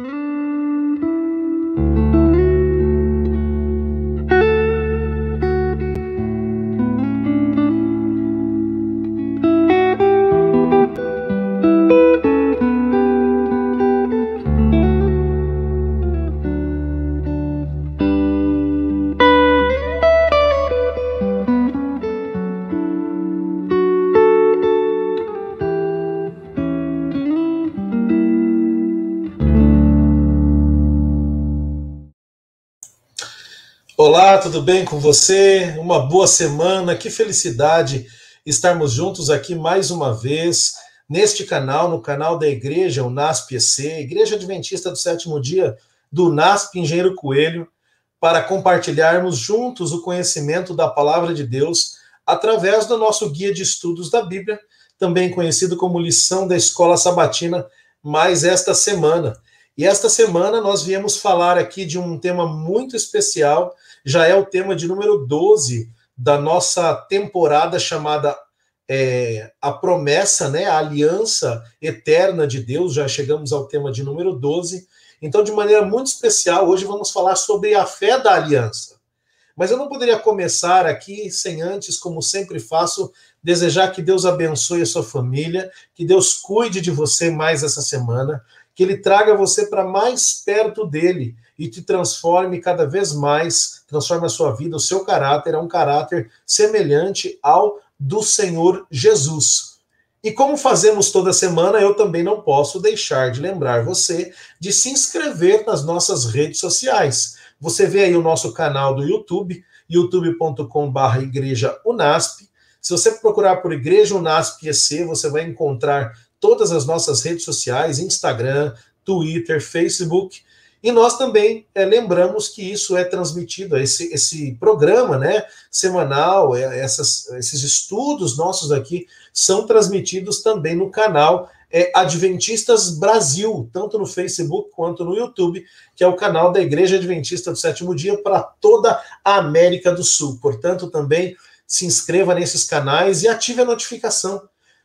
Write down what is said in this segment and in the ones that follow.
Mm-hmm. Olá, tudo bem com você? Uma boa semana, que felicidade estarmos juntos aqui mais uma vez neste canal, no canal da Igreja, o NASP-EC, Igreja Adventista do Sétimo Dia do NASP Engenheiro Coelho, para compartilharmos juntos o conhecimento da Palavra de Deus através do nosso guia de estudos da Bíblia, também conhecido como Lição da Escola Sabatina, mais esta semana. E esta semana nós viemos falar aqui de um tema muito especial já é o tema de número 12 da nossa temporada chamada é, A Promessa, né? A Aliança Eterna de Deus. Já chegamos ao tema de número 12. Então, de maneira muito especial, hoje vamos falar sobre a fé da aliança. Mas eu não poderia começar aqui sem antes, como sempre faço, desejar que Deus abençoe a sua família, que Deus cuide de você mais essa semana, que Ele traga você para mais perto dele, e te transforme cada vez mais, transforme a sua vida, o seu caráter a um caráter semelhante ao do Senhor Jesus. E como fazemos toda semana, eu também não posso deixar de lembrar você de se inscrever nas nossas redes sociais. Você vê aí o nosso canal do YouTube, youtube.com.br Igreja Unasp. Se você procurar por Igreja Unasp EC, você vai encontrar todas as nossas redes sociais, Instagram, Twitter, Facebook, e nós também é, lembramos que isso é transmitido, esse, esse programa né, semanal, é, essas, esses estudos nossos aqui são transmitidos também no canal é, Adventistas Brasil, tanto no Facebook quanto no YouTube, que é o canal da Igreja Adventista do Sétimo Dia para toda a América do Sul. Portanto, também se inscreva nesses canais e ative a notificação.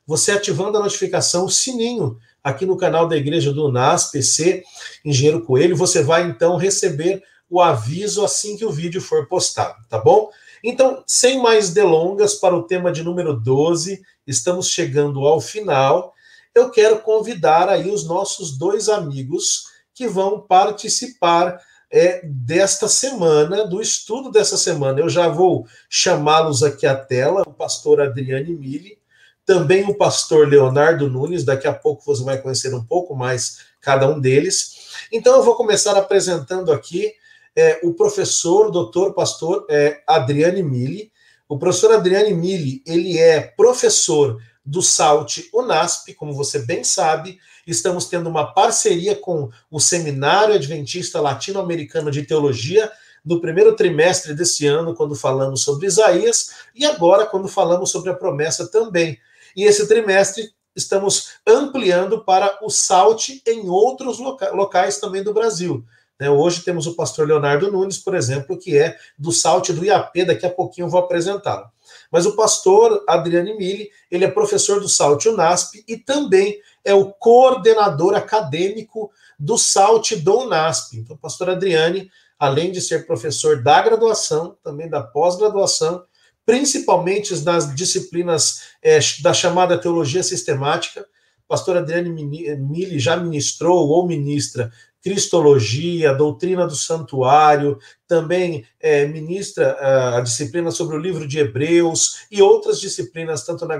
Você ativando a notificação, o sininho aqui no canal da Igreja do NAS, PC Engenheiro Coelho. Você vai então receber o aviso assim que o vídeo for postado, tá bom? Então, sem mais delongas, para o tema de número 12, estamos chegando ao final. Eu quero convidar aí os nossos dois amigos que vão participar é, desta semana, do estudo dessa semana. Eu já vou chamá-los aqui à tela, o pastor Adriane Mille também o pastor Leonardo Nunes. Daqui a pouco você vai conhecer um pouco mais cada um deles. Então, eu vou começar apresentando aqui é, o professor, doutor pastor é, Adriane Mille. O professor Adriane Mille, ele é professor do SALT UNASP, como você bem sabe, estamos tendo uma parceria com o Seminário Adventista Latino-Americano de Teologia no primeiro trimestre desse ano, quando falamos sobre Isaías, e agora quando falamos sobre a promessa também e esse trimestre estamos ampliando para o SALT em outros locais também do Brasil. Né? Hoje temos o pastor Leonardo Nunes, por exemplo, que é do SALT do IAP, daqui a pouquinho eu vou apresentá-lo. Mas o pastor Adriane Mille, ele é professor do SALT UNASP e também é o coordenador acadêmico do SALT do UNASP. Então, o pastor Adriane, além de ser professor da graduação, também da pós-graduação, principalmente nas disciplinas é, da chamada teologia sistemática. Pastor Adriane eh, Mille já ministrou ou ministra Cristologia, Doutrina do Santuário, também é, ministra ah, a disciplina sobre o livro de Hebreus e outras disciplinas, tanto na,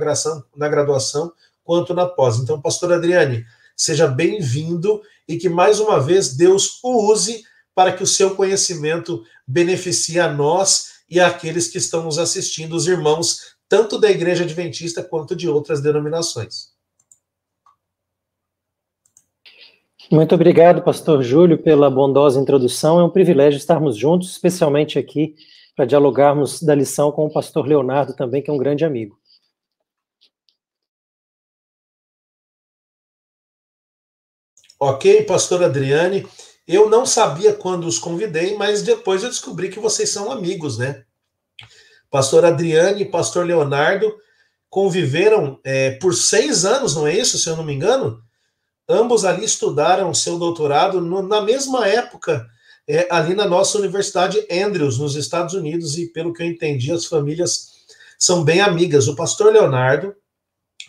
na graduação quanto na pós. Então, pastor Adriane, seja bem-vindo e que mais uma vez Deus o use para que o seu conhecimento beneficie a nós e àqueles que estão nos assistindo, os irmãos, tanto da Igreja Adventista quanto de outras denominações. Muito obrigado, pastor Júlio, pela bondosa introdução. É um privilégio estarmos juntos, especialmente aqui, para dialogarmos da lição com o pastor Leonardo também, que é um grande amigo. Ok, pastor Adriane. Eu não sabia quando os convidei, mas depois eu descobri que vocês são amigos, né? Pastor Adriane e Pastor Leonardo conviveram é, por seis anos, não é isso, se eu não me engano? Ambos ali estudaram seu doutorado no, na mesma época, é, ali na nossa Universidade Andrews, nos Estados Unidos, e pelo que eu entendi, as famílias são bem amigas. O pastor Leonardo,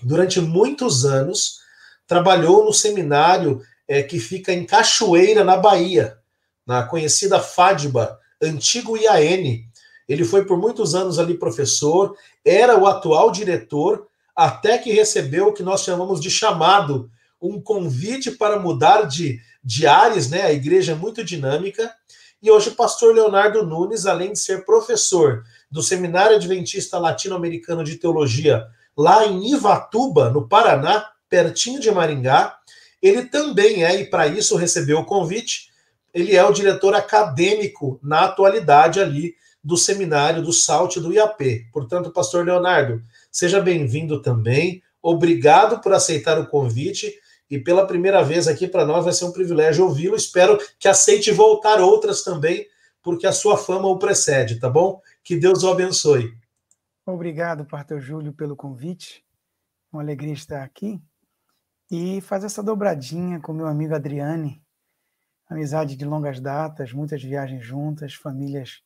durante muitos anos, trabalhou no seminário é, que fica em Cachoeira, na Bahia, na conhecida Fádiba, antigo IAN. Ele foi por muitos anos ali professor, era o atual diretor, até que recebeu o que nós chamamos de chamado, um convite para mudar de, de ares, né? A igreja é muito dinâmica. E hoje o pastor Leonardo Nunes, além de ser professor do Seminário Adventista Latino-Americano de Teologia, lá em Ivatuba, no Paraná, pertinho de Maringá, ele também é, e para isso recebeu o convite, ele é o diretor acadêmico na atualidade ali do seminário do SALT do IAP. Portanto, pastor Leonardo, seja bem-vindo também. Obrigado por aceitar o convite e pela primeira vez aqui para nós vai ser um privilégio ouvi-lo. Espero que aceite voltar outras também, porque a sua fama o precede, tá bom? Que Deus o abençoe. Obrigado, Pastor Júlio, pelo convite. Uma alegria estar aqui e faz essa dobradinha com meu amigo Adriane. Amizade de longas datas, muitas viagens juntas, famílias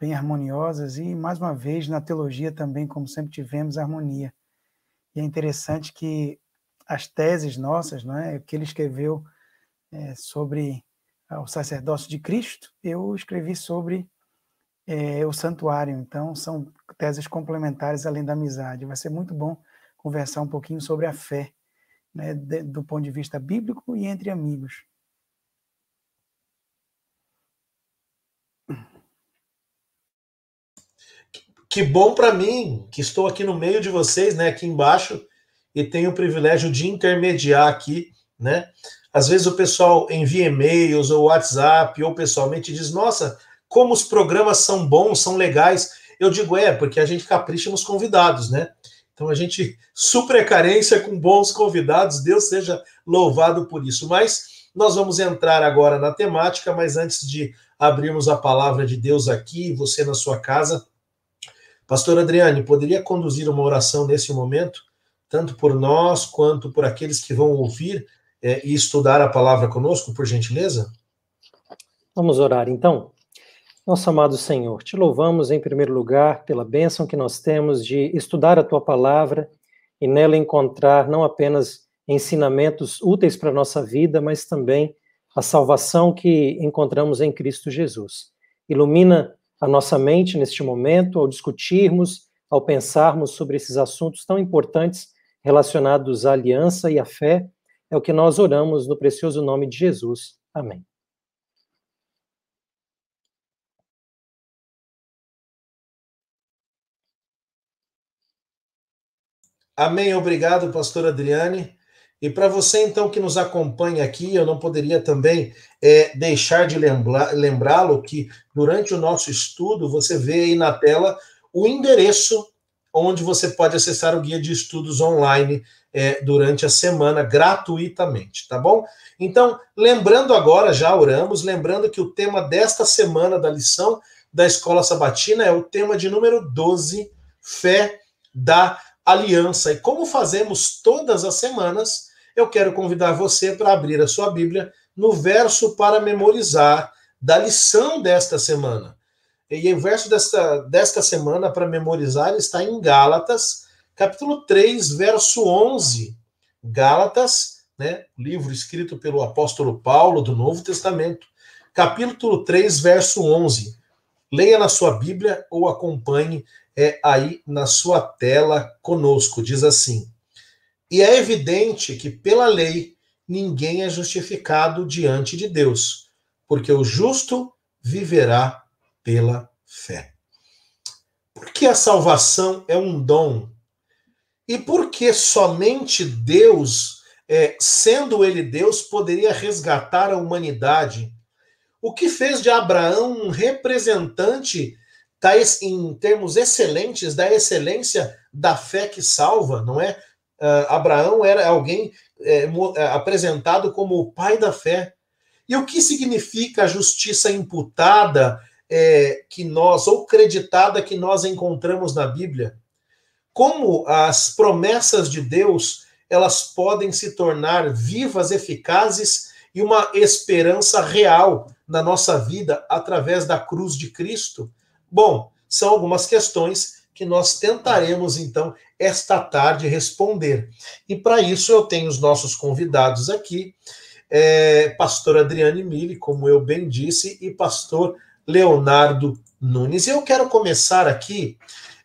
bem harmoniosas e, mais uma vez, na teologia também, como sempre tivemos, harmonia. E é interessante que as teses nossas, não é? o que ele escreveu é, sobre ah, o sacerdócio de Cristo, eu escrevi sobre é, o santuário. Então, são teses complementares além da amizade. Vai ser muito bom conversar um pouquinho sobre a fé né, de, do ponto de vista bíblico e entre amigos. Que bom para mim que estou aqui no meio de vocês, né, aqui embaixo, e tenho o privilégio de intermediar aqui, né? Às vezes o pessoal envia e-mails ou WhatsApp ou pessoalmente diz: "Nossa, como os programas são bons, são legais". Eu digo: "É, porque a gente capricha nos convidados, né?" Então a gente supercarência carência com bons convidados, Deus seja louvado por isso. Mas nós vamos entrar agora na temática, mas antes de abrirmos a palavra de Deus aqui, você na sua casa, Pastor Adriane, poderia conduzir uma oração nesse momento, tanto por nós quanto por aqueles que vão ouvir é, e estudar a palavra conosco, por gentileza? Vamos orar então. Nosso amado Senhor, te louvamos em primeiro lugar pela bênção que nós temos de estudar a tua palavra e nela encontrar não apenas ensinamentos úteis para a nossa vida, mas também a salvação que encontramos em Cristo Jesus. Ilumina a nossa mente neste momento ao discutirmos, ao pensarmos sobre esses assuntos tão importantes relacionados à aliança e à fé. É o que nós oramos no precioso nome de Jesus. Amém. Amém. Obrigado, pastor Adriane. E para você, então, que nos acompanha aqui, eu não poderia também é, deixar de lembrá-lo que durante o nosso estudo você vê aí na tela o endereço onde você pode acessar o guia de estudos online é, durante a semana gratuitamente, tá bom? Então, lembrando agora, já oramos, lembrando que o tema desta semana da lição da Escola Sabatina é o tema de número 12, fé da aliança. E como fazemos todas as semanas, eu quero convidar você para abrir a sua Bíblia no verso para memorizar da lição desta semana. E o verso desta, desta semana para memorizar está em Gálatas, capítulo 3, verso 11. Gálatas, né, livro escrito pelo apóstolo Paulo do Novo Testamento, capítulo 3, verso 11. Leia na sua Bíblia ou acompanhe é, aí na sua tela conosco. Diz assim: E é evidente que pela lei ninguém é justificado diante de Deus, porque o justo viverá pela fé. Porque a salvação é um dom. E porque somente Deus, é, sendo ele Deus, poderia resgatar a humanidade? O que fez de Abraão um representante está em termos excelentes da excelência da fé que salva, não é? Uh, Abraão era alguém é, é, apresentado como o pai da fé. E o que significa a justiça imputada é, que nós, ou creditada que nós encontramos na Bíblia? Como as promessas de Deus elas podem se tornar vivas, eficazes e uma esperança real na nossa vida através da cruz de Cristo? Bom, são algumas questões que nós tentaremos, então, esta tarde responder. E para isso eu tenho os nossos convidados aqui, é, pastor Adriane Mille, como eu bem disse, e pastor Leonardo Nunes. E eu quero começar aqui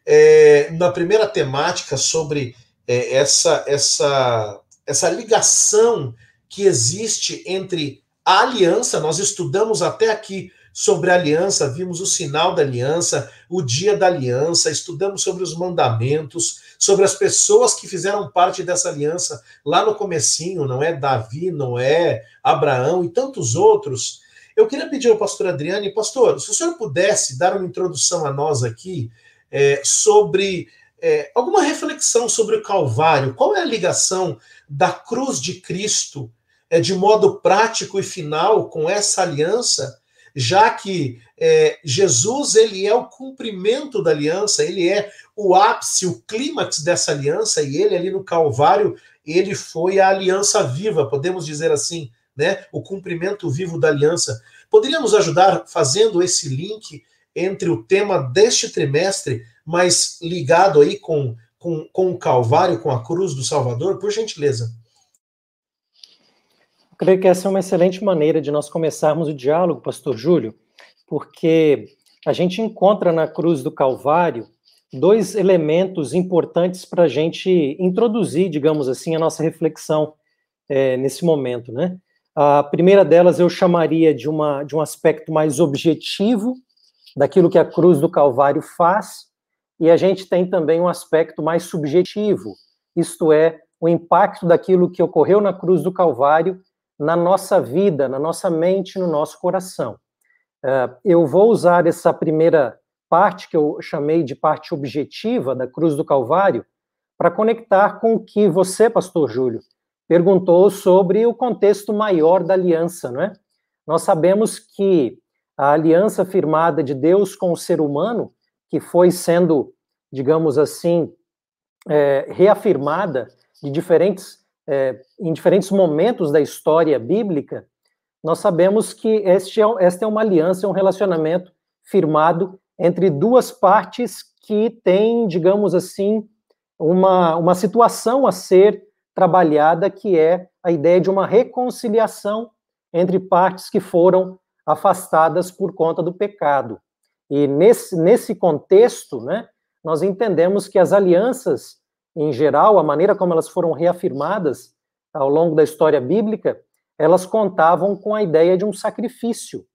é, na primeira temática sobre é, essa, essa, essa ligação que existe entre a aliança, nós estudamos até aqui sobre a aliança, vimos o sinal da aliança, o dia da aliança, estudamos sobre os mandamentos, sobre as pessoas que fizeram parte dessa aliança lá no comecinho, não é Davi, não é Abraão e tantos outros. Eu queria pedir ao pastor Adriane, pastor, se o senhor pudesse dar uma introdução a nós aqui é, sobre é, alguma reflexão sobre o Calvário, qual é a ligação da cruz de Cristo é, de modo prático e final com essa aliança já que é, Jesus ele é o cumprimento da aliança, ele é o ápice, o clímax dessa aliança, e ele ali no Calvário, ele foi a aliança viva, podemos dizer assim, né? o cumprimento vivo da aliança. poderíamos ajudar fazendo esse link entre o tema deste trimestre, mas ligado aí com, com, com o Calvário, com a cruz do Salvador, por gentileza. Eu creio que essa é uma excelente maneira de nós começarmos o diálogo, Pastor Júlio, porque a gente encontra na cruz do Calvário dois elementos importantes para a gente introduzir, digamos assim, a nossa reflexão é, nesse momento, né? A primeira delas eu chamaria de, uma, de um aspecto mais objetivo daquilo que a cruz do Calvário faz, e a gente tem também um aspecto mais subjetivo, isto é, o impacto daquilo que ocorreu na cruz do Calvário na nossa vida, na nossa mente, no nosso coração. Eh, eu vou usar essa primeira parte que eu chamei de parte objetiva da cruz do Calvário para conectar com o que você, pastor Júlio, perguntou sobre o contexto maior da aliança, não é? Nós sabemos que a aliança firmada de Deus com o ser humano, que foi sendo, digamos assim, é, reafirmada de diferentes é, em diferentes momentos da história bíblica, nós sabemos que este é, esta é uma aliança, é um relacionamento firmado entre duas partes que têm, digamos assim, uma, uma situação a ser trabalhada, que é a ideia de uma reconciliação entre partes que foram afastadas por conta do pecado. E nesse, nesse contexto, né, nós entendemos que as alianças em geral, a maneira como elas foram reafirmadas ao longo da história bíblica, elas contavam com a ideia de um sacrifício,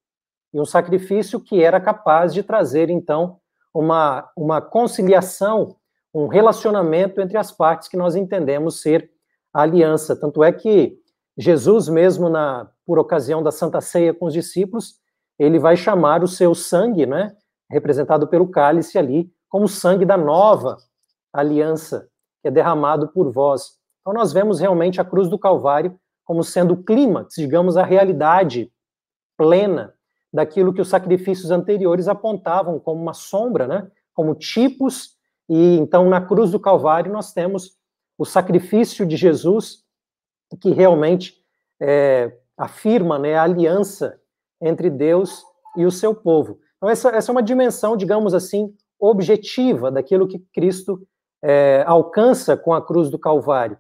e um sacrifício que era capaz de trazer, então, uma, uma conciliação, um relacionamento entre as partes que nós entendemos ser a aliança. Tanto é que Jesus mesmo, na, por ocasião da Santa Ceia com os discípulos, ele vai chamar o seu sangue, né, representado pelo cálice ali, como sangue da nova aliança que é derramado por vós. Então, nós vemos realmente a cruz do Calvário como sendo o clímax, digamos, a realidade plena daquilo que os sacrifícios anteriores apontavam como uma sombra, né? como tipos, e então na cruz do Calvário nós temos o sacrifício de Jesus, que realmente é, afirma né, a aliança entre Deus e o seu povo. Então, essa, essa é uma dimensão, digamos assim, objetiva daquilo que Cristo é, alcança com a cruz do Calvário.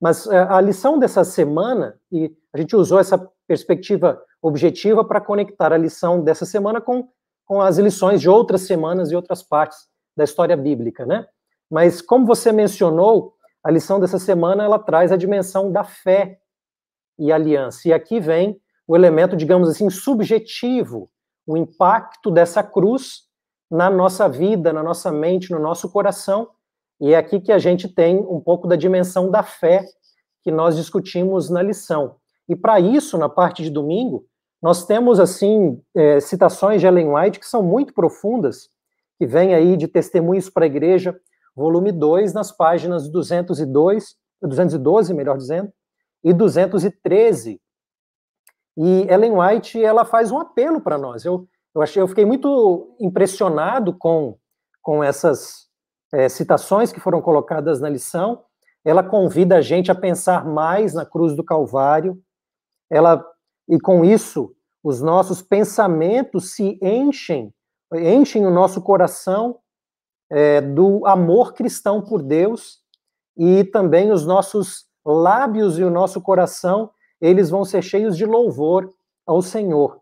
Mas é, a lição dessa semana, e a gente usou essa perspectiva objetiva para conectar a lição dessa semana com, com as lições de outras semanas e outras partes da história bíblica, né? Mas como você mencionou, a lição dessa semana ela traz a dimensão da fé e aliança. E aqui vem o elemento, digamos assim, subjetivo, o impacto dessa cruz na nossa vida, na nossa mente, no nosso coração, e é aqui que a gente tem um pouco da dimensão da fé que nós discutimos na lição. E para isso, na parte de domingo, nós temos assim é, citações de Ellen White que são muito profundas, que vem aí de Testemunhos para a Igreja, volume 2, nas páginas 202, 212, melhor dizendo, e 213. E Ellen White, ela faz um apelo para nós. Eu, eu achei, eu fiquei muito impressionado com com essas é, citações que foram colocadas na lição, ela convida a gente a pensar mais na cruz do Calvário, ela, e com isso, os nossos pensamentos se enchem, enchem o nosso coração é, do amor cristão por Deus, e também os nossos lábios e o nosso coração, eles vão ser cheios de louvor ao Senhor.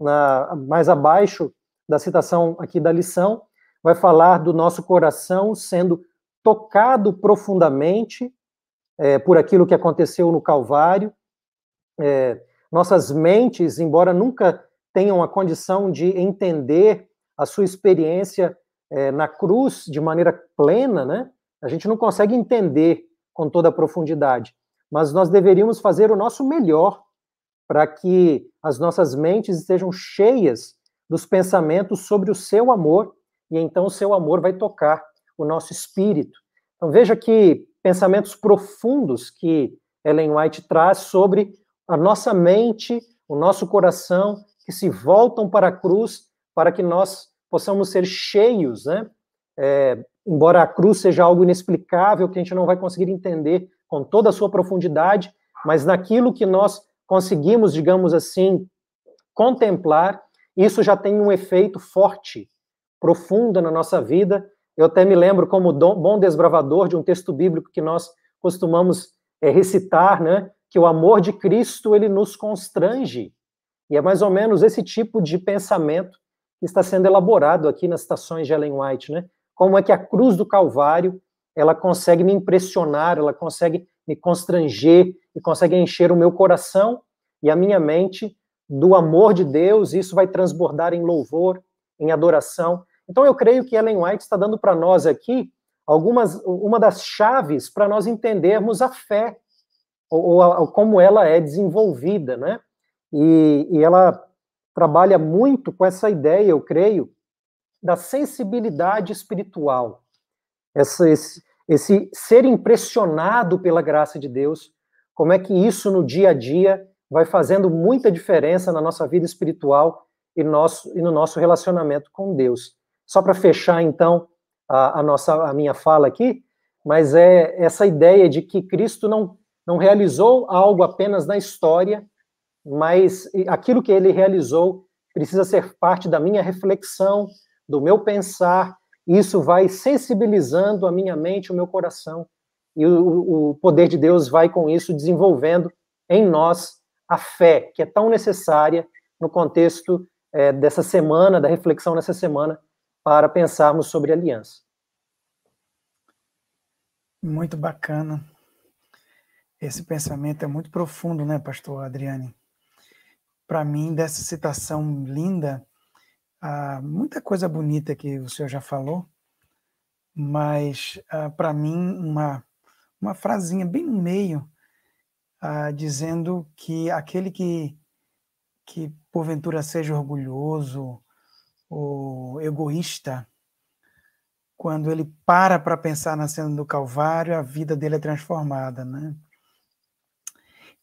Na, mais abaixo da citação aqui da lição, vai falar do nosso coração sendo tocado profundamente é, por aquilo que aconteceu no Calvário. É, nossas mentes, embora nunca tenham a condição de entender a sua experiência é, na cruz de maneira plena, né? A gente não consegue entender com toda a profundidade, mas nós deveríamos fazer o nosso melhor para que as nossas mentes estejam cheias dos pensamentos sobre o seu amor e então o seu amor vai tocar o nosso espírito. Então veja que pensamentos profundos que Ellen White traz sobre a nossa mente, o nosso coração, que se voltam para a cruz para que nós possamos ser cheios, né? É, embora a cruz seja algo inexplicável que a gente não vai conseguir entender com toda a sua profundidade, mas naquilo que nós conseguimos, digamos assim, contemplar, isso já tem um efeito forte profunda na nossa vida. Eu até me lembro, como bom desbravador, de um texto bíblico que nós costumamos é, recitar, né? que o amor de Cristo ele nos constrange. E é mais ou menos esse tipo de pensamento que está sendo elaborado aqui nas citações de Ellen White. Né? Como é que a cruz do Calvário ela consegue me impressionar, ela consegue me constranger e consegue encher o meu coração e a minha mente do amor de Deus, isso vai transbordar em louvor, em adoração. Então eu creio que Ellen White está dando para nós aqui algumas uma das chaves para nós entendermos a fé ou, ou, ou, como ela é desenvolvida, né? E, e ela trabalha muito com essa ideia, eu creio, da sensibilidade espiritual, essa, esse, esse ser impressionado pela graça de Deus, como é que isso no dia a dia vai fazendo muita diferença na nossa vida espiritual e, nosso, e no nosso relacionamento com Deus. Só para fechar, então, a, a, nossa, a minha fala aqui, mas é essa ideia de que Cristo não, não realizou algo apenas na história, mas aquilo que ele realizou precisa ser parte da minha reflexão, do meu pensar, e isso vai sensibilizando a minha mente, o meu coração, e o, o poder de Deus vai com isso desenvolvendo em nós a fé, que é tão necessária no contexto é, dessa semana, da reflexão nessa semana, para pensarmos sobre aliança. Muito bacana. Esse pensamento é muito profundo, né, pastor Adriane? Para mim, dessa citação linda, há muita coisa bonita que o senhor já falou, mas para mim, uma, uma frasinha bem no meio, dizendo que aquele que que porventura seja orgulhoso ou egoísta, quando ele para para pensar na cena do Calvário, a vida dele é transformada, né?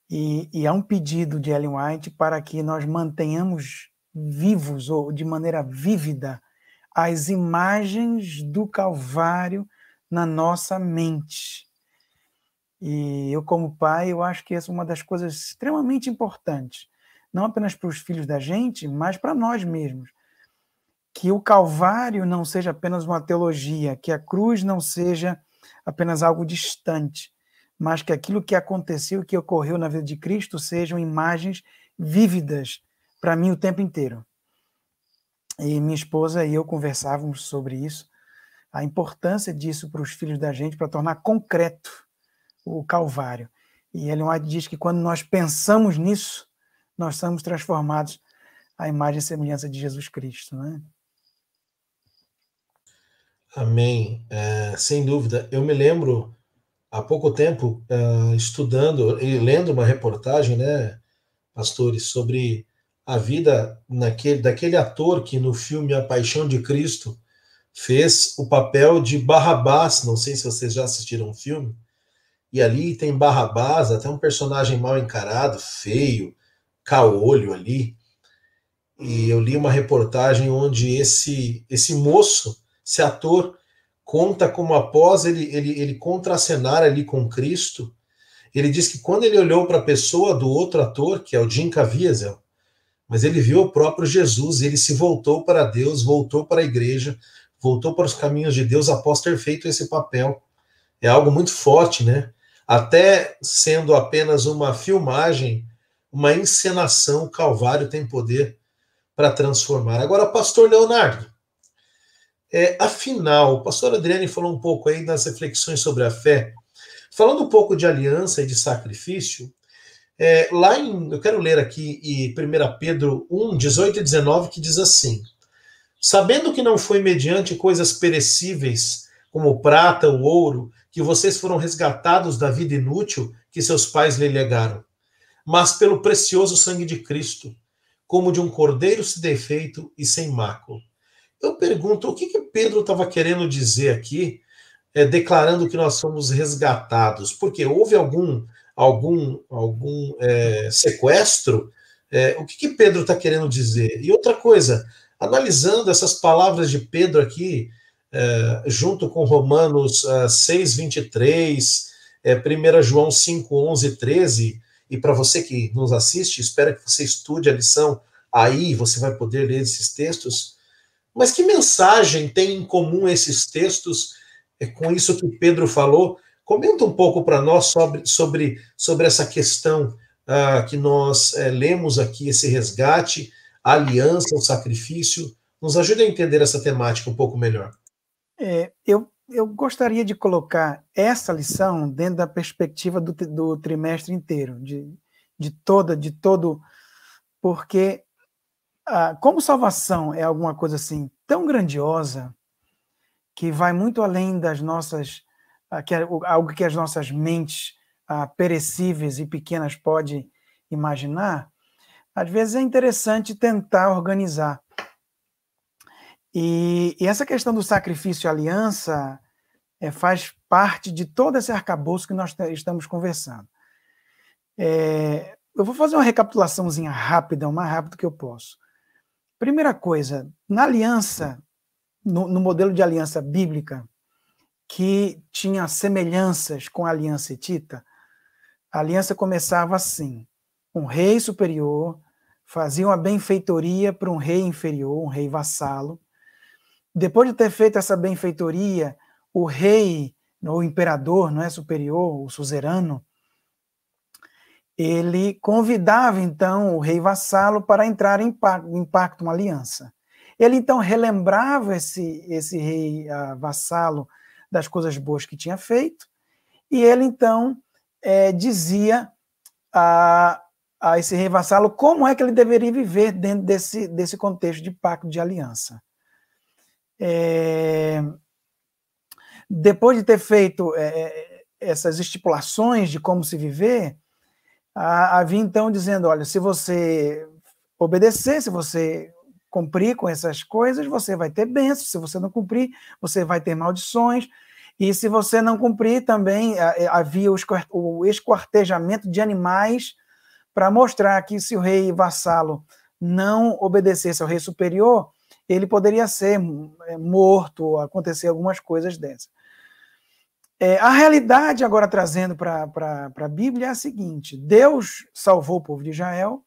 E, e há um pedido de Ellen White para que nós mantenhamos vivos ou de maneira vívida as imagens do Calvário na nossa mente. E eu, como pai, eu acho que essa é uma das coisas extremamente importantes não apenas para os filhos da gente, mas para nós mesmos. Que o Calvário não seja apenas uma teologia, que a cruz não seja apenas algo distante, mas que aquilo que aconteceu, que ocorreu na vida de Cristo, sejam imagens vívidas para mim o tempo inteiro. E minha esposa e eu conversávamos sobre isso, a importância disso para os filhos da gente, para tornar concreto o Calvário. E Ellen diz que quando nós pensamos nisso, nós somos transformados à imagem e semelhança de Jesus Cristo, né? Amém. É, sem dúvida. Eu me lembro há pouco tempo é, estudando e lendo uma reportagem, né, pastores, sobre a vida naquele, daquele ator que no filme A Paixão de Cristo fez o papel de Barrabás. Não sei se vocês já assistiram o filme. E ali tem Barrabás, até um personagem mal encarado, feio, caolho ali, e eu li uma reportagem onde esse, esse moço, esse ator, conta como após ele, ele, ele contracenar ali com Cristo, ele diz que quando ele olhou para a pessoa do outro ator, que é o Jim Caviezel, mas ele viu o próprio Jesus, ele se voltou para Deus, voltou para a igreja, voltou para os caminhos de Deus após ter feito esse papel. É algo muito forte, né? Até sendo apenas uma filmagem uma encenação, o Calvário tem poder para transformar. Agora, pastor Leonardo, é, afinal, o pastor Adriane falou um pouco aí nas reflexões sobre a fé, falando um pouco de aliança e de sacrifício, é, lá em, eu quero ler aqui e 1 Pedro 1, 18 e 19, que diz assim, sabendo que não foi mediante coisas perecíveis, como prata ou ouro, que vocês foram resgatados da vida inútil que seus pais lhe legaram, mas pelo precioso sangue de Cristo, como de um cordeiro sem defeito e sem mácula. Eu pergunto, o que, que Pedro estava querendo dizer aqui, é, declarando que nós somos resgatados? Porque houve algum, algum, algum é, sequestro? É, o que, que Pedro está querendo dizer? E outra coisa, analisando essas palavras de Pedro aqui, é, junto com Romanos é, 6, 23, é, 1 João 5, 11, 13, e para você que nos assiste, espero que você estude a lição aí, você vai poder ler esses textos. Mas que mensagem tem em comum esses textos é, com isso que Pedro falou? Comenta um pouco para nós sobre, sobre, sobre essa questão ah, que nós eh, lemos aqui, esse resgate, a aliança, o sacrifício. Nos ajude a entender essa temática um pouco melhor. É, eu eu gostaria de colocar essa lição dentro da perspectiva do, do trimestre inteiro, de, de toda, de todo, porque ah, como salvação é alguma coisa assim tão grandiosa que vai muito além das nossas, ah, que é algo que as nossas mentes ah, perecíveis e pequenas podem imaginar, às vezes é interessante tentar organizar e, e essa questão do sacrifício e aliança é, faz parte de todo esse arcabouço que nós estamos conversando. É, eu vou fazer uma recapitulaçãozinha rápida, o mais rápido que eu posso. Primeira coisa, na aliança, no, no modelo de aliança bíblica, que tinha semelhanças com a aliança etita, a aliança começava assim: um rei superior fazia uma benfeitoria para um rei inferior, um rei vassalo, depois de ter feito essa benfeitoria, o rei, o imperador, não é superior, o suzerano, ele convidava então o rei vassalo para entrar em pacto, uma aliança. Ele então relembrava esse, esse rei uh, vassalo das coisas boas que tinha feito, e ele então é, dizia a, a esse rei vassalo como é que ele deveria viver dentro desse, desse contexto de pacto de aliança. É, depois de ter feito é, é, essas estipulações de como se viver, havia então dizendo: olha, se você obedecer, se você cumprir com essas coisas, você vai ter bênçãos, se você não cumprir, você vai ter maldições. E se você não cumprir, também é, havia o esquartejamento de animais para mostrar que se o rei vassalo não obedecesse ao rei superior, ele poderia ser hum, é, morto, acontecer algumas coisas dessas. É, a realidade, agora trazendo para a Bíblia, é a seguinte: Deus salvou o povo de Israel,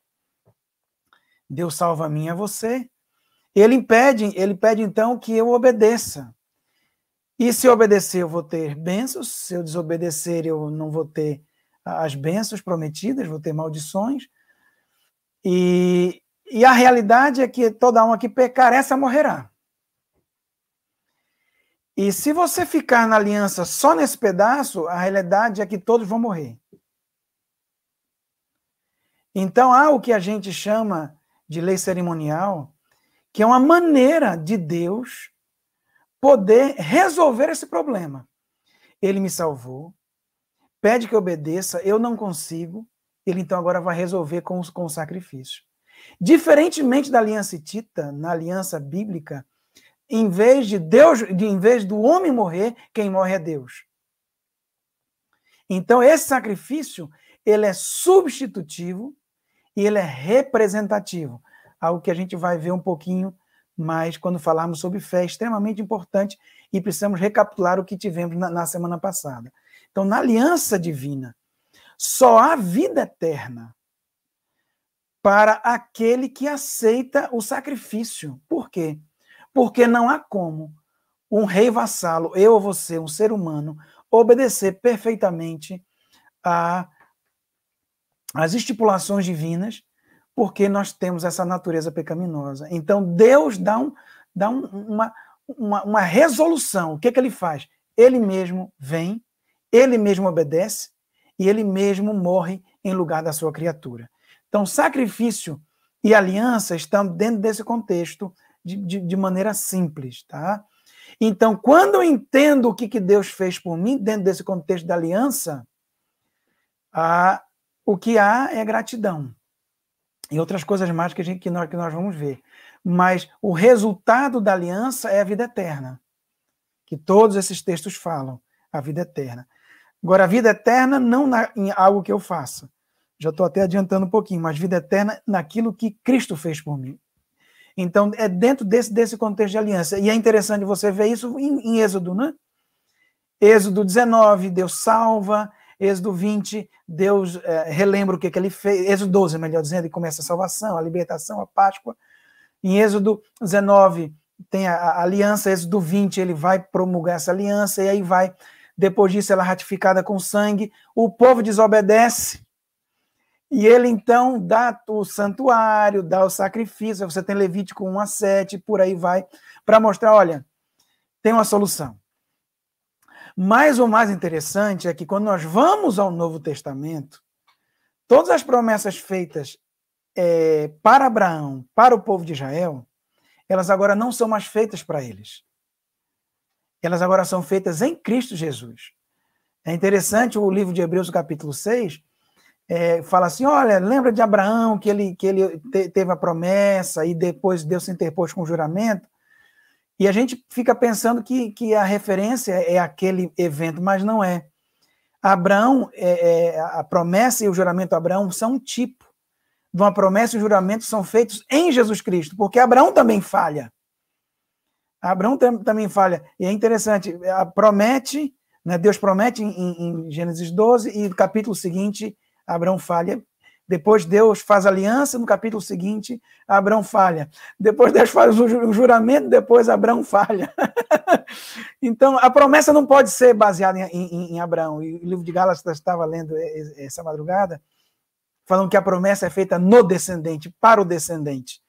Deus salva a mim e a você. Ele pede ele pede então que eu obedeça. E se eu obedecer, eu vou ter bênçãos, se eu desobedecer, eu não vou ter as bênçãos prometidas, vou ter maldições. E, e a realidade é que toda alma que pecar, essa morrerá. E se você ficar na aliança só nesse pedaço, a realidade é que todos vão morrer. Então há o que a gente chama de lei cerimonial, que é uma maneira de Deus poder resolver esse problema. Ele me salvou, pede que eu obedeça, eu não consigo, ele então agora vai resolver com, com o sacrifício. Diferentemente da aliança Tita, na aliança bíblica, em vez de Deus, em vez do homem morrer, quem morre é Deus. Então esse sacrifício, ele é substitutivo e ele é representativo, algo que a gente vai ver um pouquinho mais quando falarmos sobre fé, é extremamente importante e precisamos recapitular o que tivemos na, na semana passada. Então, na aliança divina, só há vida eterna para aquele que aceita o sacrifício. Por quê? Porque não há como um rei vassalo, eu ou você, um ser humano, obedecer perfeitamente a, as estipulações divinas, porque nós temos essa natureza pecaminosa. Então, Deus dá, um, dá um, uma, uma, uma resolução. O que, é que ele faz? Ele mesmo vem, ele mesmo obedece e ele mesmo morre em lugar da sua criatura. Então, sacrifício e aliança estão dentro desse contexto de, de, de maneira simples, tá? Então, quando eu entendo o que, que Deus fez por mim dentro desse contexto da aliança, o que há é gratidão. E outras coisas mais que, a gente, que, nós, que nós vamos ver. Mas o resultado da aliança é a vida eterna, que todos esses textos falam, a vida eterna. Agora, a vida eterna não na, em algo que eu faça, já estou até adiantando um pouquinho, mas vida eterna naquilo que Cristo fez por mim. Então, é dentro desse, desse contexto de aliança. E é interessante você ver isso em, em Êxodo, né? Êxodo 19, Deus salva. Êxodo 20, Deus é, relembra o que, que ele fez. Êxodo 12, melhor dizendo, ele começa a salvação, a libertação, a Páscoa. Em Êxodo 19, tem a, a aliança. Êxodo 20, ele vai promulgar essa aliança. E aí vai, depois disso, ela é ratificada com sangue. O povo desobedece. E ele então dá o santuário, dá o sacrifício, você tem Levítico 1 a 7, por aí vai, para mostrar, olha, tem uma solução. Mas o mais interessante é que quando nós vamos ao Novo Testamento, todas as promessas feitas é, para Abraão, para o povo de Israel, elas agora não são mais feitas para eles. Elas agora são feitas em Cristo Jesus. É interessante o livro de Hebreus, capítulo 6, é, fala assim: olha, lembra de Abraão, que ele, que ele te, teve a promessa e depois Deus se interpôs com o juramento? E a gente fica pensando que, que a referência é, é aquele evento, mas não é. Abraão, é, é, a promessa e o juramento a Abraão são um tipo de uma promessa e o juramento são feitos em Jesus Cristo, porque Abraão também falha. Abraão também falha. E é interessante, promete, né, Deus promete em, em Gênesis 12 e no capítulo seguinte Abraão falha. Depois Deus faz aliança, no capítulo seguinte, Abraão falha. Depois Deus faz o juramento, depois Abraão falha. então, a promessa não pode ser baseada em, em, em Abraão. E o livro de Gálatas estava lendo essa madrugada, falando que a promessa é feita no descendente, para o descendente,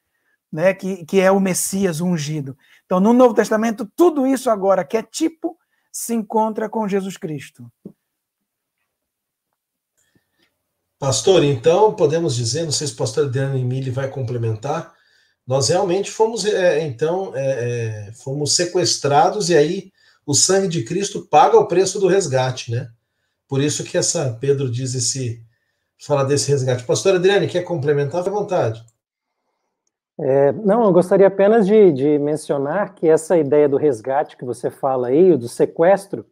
né? que, que é o Messias o ungido. Então, no Novo Testamento, tudo isso agora que é tipo se encontra com Jesus Cristo. Pastor, então podemos dizer, não sei se o pastor Adriano Emílio vai complementar, nós realmente fomos, é, é então, é, é, fomos sequestrados e aí o sangue de Cristo paga o preço do resgate, né? Por isso que essa Pedro diz esse, fala desse resgate. Pastor Adriano, quer complementar? Fique à vontade. É, não, eu gostaria apenas de, de mencionar que essa ideia do resgate que você fala aí, do sequestro,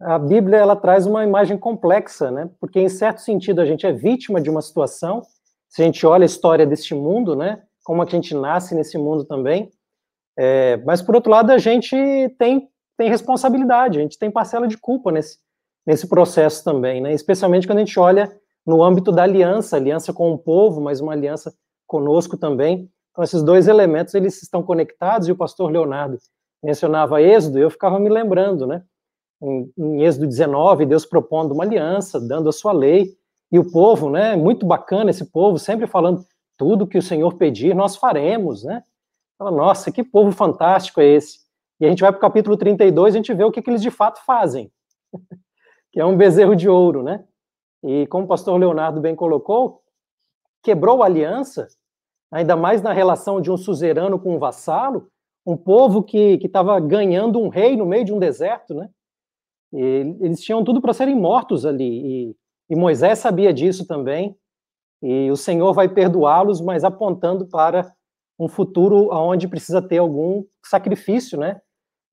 a Bíblia ela traz uma imagem complexa, né? Porque em certo sentido a gente é vítima de uma situação. Se a gente olha a história deste mundo, né? Como a gente nasce nesse mundo também. É, mas por outro lado a gente tem tem responsabilidade, a gente tem parcela de culpa nesse nesse processo também, né? Especialmente quando a gente olha no âmbito da aliança, aliança com o povo, mas uma aliança conosco também. Então esses dois elementos eles estão conectados e o pastor Leonardo mencionava Êxodo, eu ficava me lembrando, né? em, em Êxodo 19, Deus propondo uma aliança, dando a sua lei, e o povo, né, muito bacana esse povo, sempre falando, tudo que o Senhor pedir, nós faremos, né? Fala, nossa, que povo fantástico é esse. E a gente vai para o capítulo 32, a gente vê o que, que eles de fato fazem, que é um bezerro de ouro, né? E como o pastor Leonardo bem colocou, quebrou a aliança, ainda mais na relação de um suzerano com um vassalo, um povo que estava ganhando um rei no meio de um deserto, né? E eles tinham tudo para serem mortos ali. E, e, Moisés sabia disso também. E o Senhor vai perdoá-los, mas apontando para um futuro onde precisa ter algum sacrifício, né?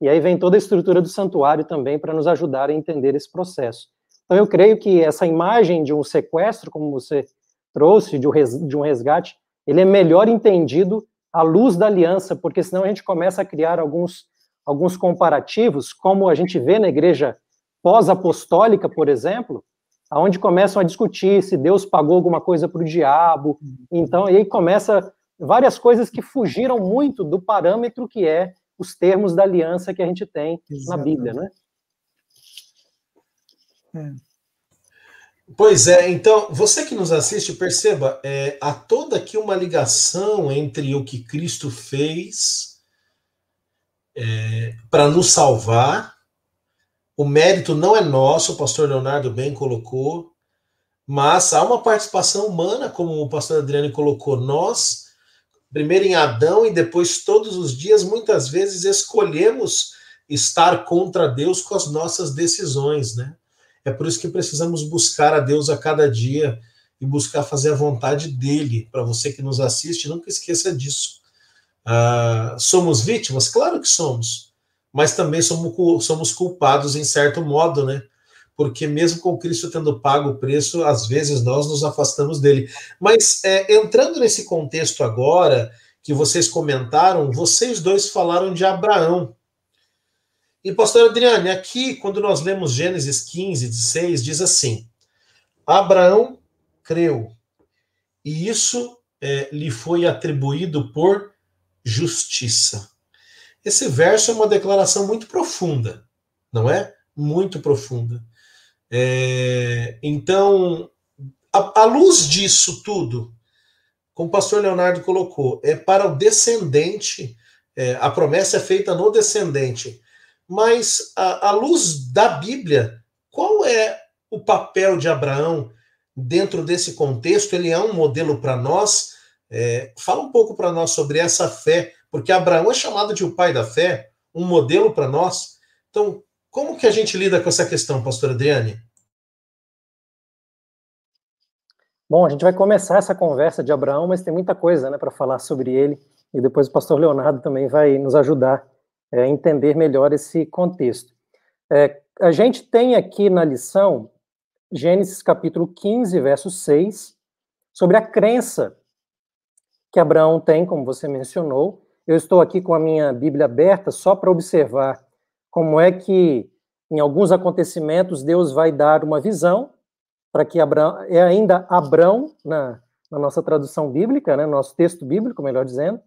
E aí vem toda a estrutura do santuário também para nos ajudar a entender esse processo. Então eu creio que essa imagem de um sequestro, como você trouxe, de um resgate, ele é melhor entendido à luz da aliança, porque senão a gente começa a criar alguns alguns comparativos, como a gente vê na igreja pós-apostólica, por exemplo, aonde começam a discutir se Deus pagou alguma coisa para o diabo. Uhum. Então, aí começa várias coisas que fugiram muito do parâmetro que é os termos da aliança que a gente tem Exatamente. na Bíblia, né? É. Pois é, então, você que nos assiste, perceba, é, há toda aqui uma ligação entre o que Cristo fez é, para nos salvar. O mérito não é nosso, o pastor Leonardo bem colocou, mas há uma participação humana, como o pastor Adriano colocou. Nós, primeiro em Adão e depois todos os dias, muitas vezes escolhemos estar contra Deus com as nossas decisões, né? É por isso que precisamos buscar a Deus a cada dia e buscar fazer a vontade dele. Para você que nos assiste, nunca esqueça disso. Ah, somos vítimas? Claro que somos, mas também somos, somos culpados em certo modo, né? Porque mesmo com Cristo tendo pago o preço, às vezes nós nos afastamos dele. Mas é, entrando nesse contexto agora que vocês comentaram, vocês dois falaram de Abraão. E, pastor Adriane, aqui, quando nós lemos Gênesis 15, 16, diz assim: Abraão creu, e isso é, lhe foi atribuído por justiça. Esse verso é uma declaração muito profunda, não é? Muito profunda. É, então, à luz disso tudo, como o pastor Leonardo colocou, é para o descendente, é, a promessa é feita no descendente. Mas, à luz da Bíblia, qual é o papel de Abraão dentro desse contexto? Ele é um modelo para nós é, fala um pouco para nós sobre essa fé, porque Abraão é chamado de o pai da fé, um modelo para nós. Então, como que a gente lida com essa questão, pastor Adriane? Bom, a gente vai começar essa conversa de Abraão, mas tem muita coisa né, para falar sobre ele, e depois o pastor Leonardo também vai nos ajudar é, a entender melhor esse contexto. É, a gente tem aqui na lição Gênesis capítulo 15, verso 6, sobre a crença que Abraão tem, como você mencionou. Eu estou aqui com a minha Bíblia aberta só para observar como é que, em alguns acontecimentos, Deus vai dar uma visão para que Abraão, é ainda Abraão na, na, nossa tradução bíblica, né, nosso texto bíblico, melhor dizendo,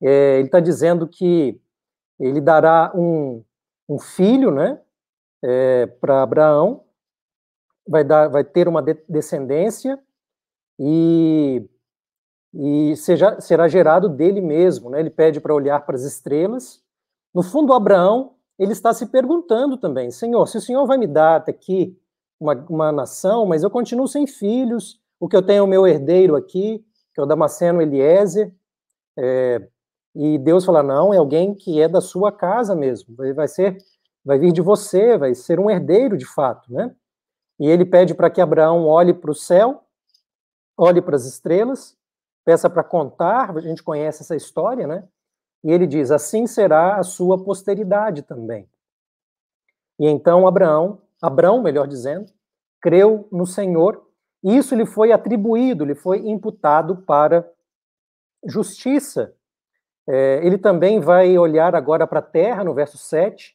é, ele está dizendo que ele dará um, um filho, né, é, para Abraão, vai dar, vai ter uma de, descendência e e seja, será gerado dele mesmo. Né? Ele pede para olhar para as estrelas. No fundo, Abraão ele está se perguntando também: Senhor, se o Senhor vai me dar até aqui uma, uma nação, mas eu continuo sem filhos, o que eu tenho é o meu herdeiro aqui, que é o Damasceno Eliezer. É, e Deus fala: Não, é alguém que é da sua casa mesmo, vai, vai ser. Vai vir de você, vai ser um herdeiro de fato, né? E ele pede para que Abraão olhe para o céu, olhe para as estrelas, peça para contar, a gente conhece essa história, né? E ele diz: Assim será a sua posteridade também. E então Abraão, Abraão, melhor dizendo, creu no Senhor, e isso lhe foi atribuído, lhe foi imputado para justiça. É, ele também vai olhar agora para a terra, no verso 7,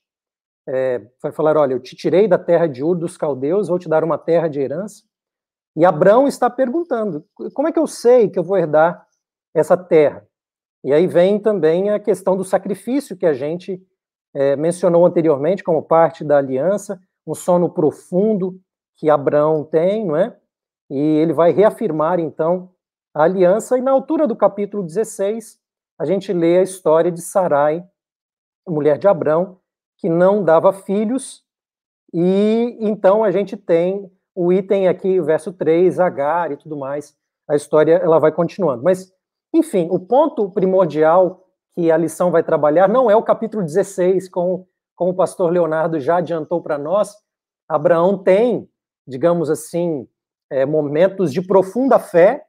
é, vai falar: Olha, eu te tirei da terra de Ur dos caldeus, vou te dar uma terra de herança. E Abraão está perguntando: como é que eu sei que eu vou herdar essa terra? E aí vem também a questão do sacrifício que a gente é, mencionou anteriormente como parte da aliança, um sono profundo que Abraão tem, não é? E ele vai reafirmar então a aliança. E na altura do capítulo 16, a gente lê a história de Sarai, mulher de Abraão, que não dava filhos, e então a gente tem o item aqui, o verso 3, Agar e tudo mais, a história ela vai continuando. Mas, enfim, o ponto primordial que a lição vai trabalhar não é o capítulo 16, como, como o pastor Leonardo já adiantou para nós. Abraão tem, digamos assim, é, momentos de profunda fé,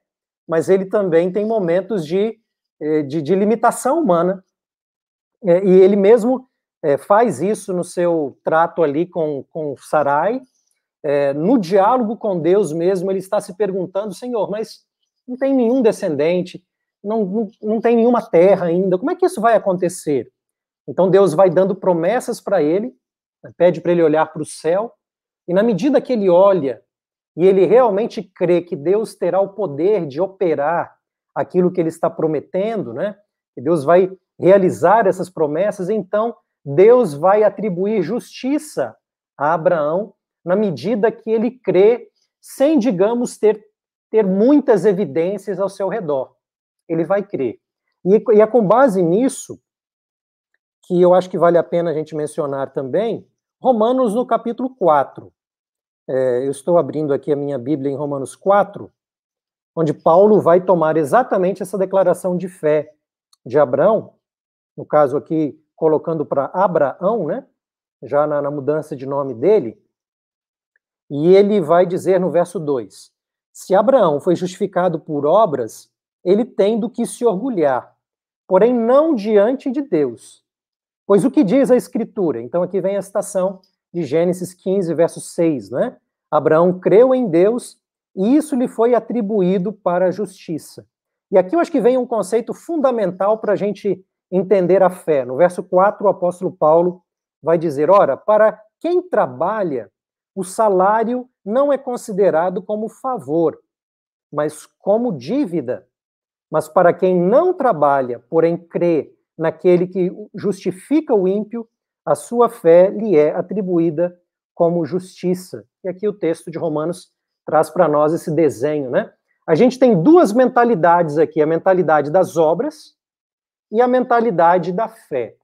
mas ele também tem momentos de, é, de, de limitação humana. É, e ele mesmo é, faz isso no seu trato ali com, com Sarai, é, no diálogo com Deus mesmo, ele está se perguntando: Senhor, mas não tem nenhum descendente, não, não, não tem nenhuma terra ainda, como é que isso vai acontecer? Então Deus vai dando promessas para ele, né, pede para ele olhar para o céu, e na medida que ele olha e ele realmente crê que Deus terá o poder de operar aquilo que ele está prometendo, né? Que Deus vai realizar essas promessas, então Deus vai atribuir justiça a Abraão na medida que ele crê, sem, digamos, ter, ter muitas evidências ao seu redor. Ele vai crer. E, e é com base nisso que eu acho que vale a pena a gente mencionar também, Romanos no capítulo 4. É, eu estou abrindo aqui a minha Bíblia em Romanos 4, onde Paulo vai tomar exatamente essa declaração de fé de Abraão, no caso aqui colocando para Abraão, né? Já na, na, mudança de nome dele, e ele vai dizer no verso 2: Se Abraão foi justificado por obras, ele tem do que se orgulhar, porém não diante de Deus. Pois o que diz a Escritura? Então aqui vem a citação de Gênesis 15, verso 6, né? Abraão creu em Deus e isso lhe foi atribuído para a justiça. E aqui eu acho que vem um conceito fundamental para a gente entender a fé. No verso 4, o apóstolo Paulo vai dizer: Ora, para quem trabalha, o salário não é considerado como favor, mas como dívida. Mas para quem não trabalha, porém crê naquele que justifica o ímpio, a sua fé lhe é atribuída como justiça. E aqui o texto de Romanos traz para nós esse desenho, né? A gente tem duas mentalidades aqui, a mentalidade das obras e a mentalidade da fé.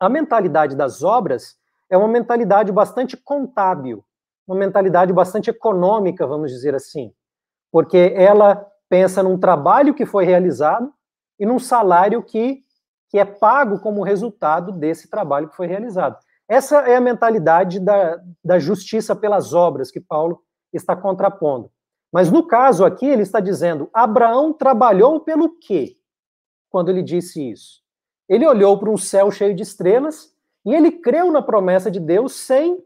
A mentalidade das obras é uma mentalidade bastante contábil uma mentalidade bastante econômica, vamos dizer assim, porque ela pensa num trabalho que foi realizado e num salário que, que é pago como resultado desse trabalho que foi realizado. Essa é a mentalidade da, da justiça pelas obras que Paulo está contrapondo. Mas no caso aqui, ele está dizendo: Abraão trabalhou pelo quê? Quando ele disse isso. Ele olhou para um céu cheio de estrelas e ele creu na promessa de Deus sem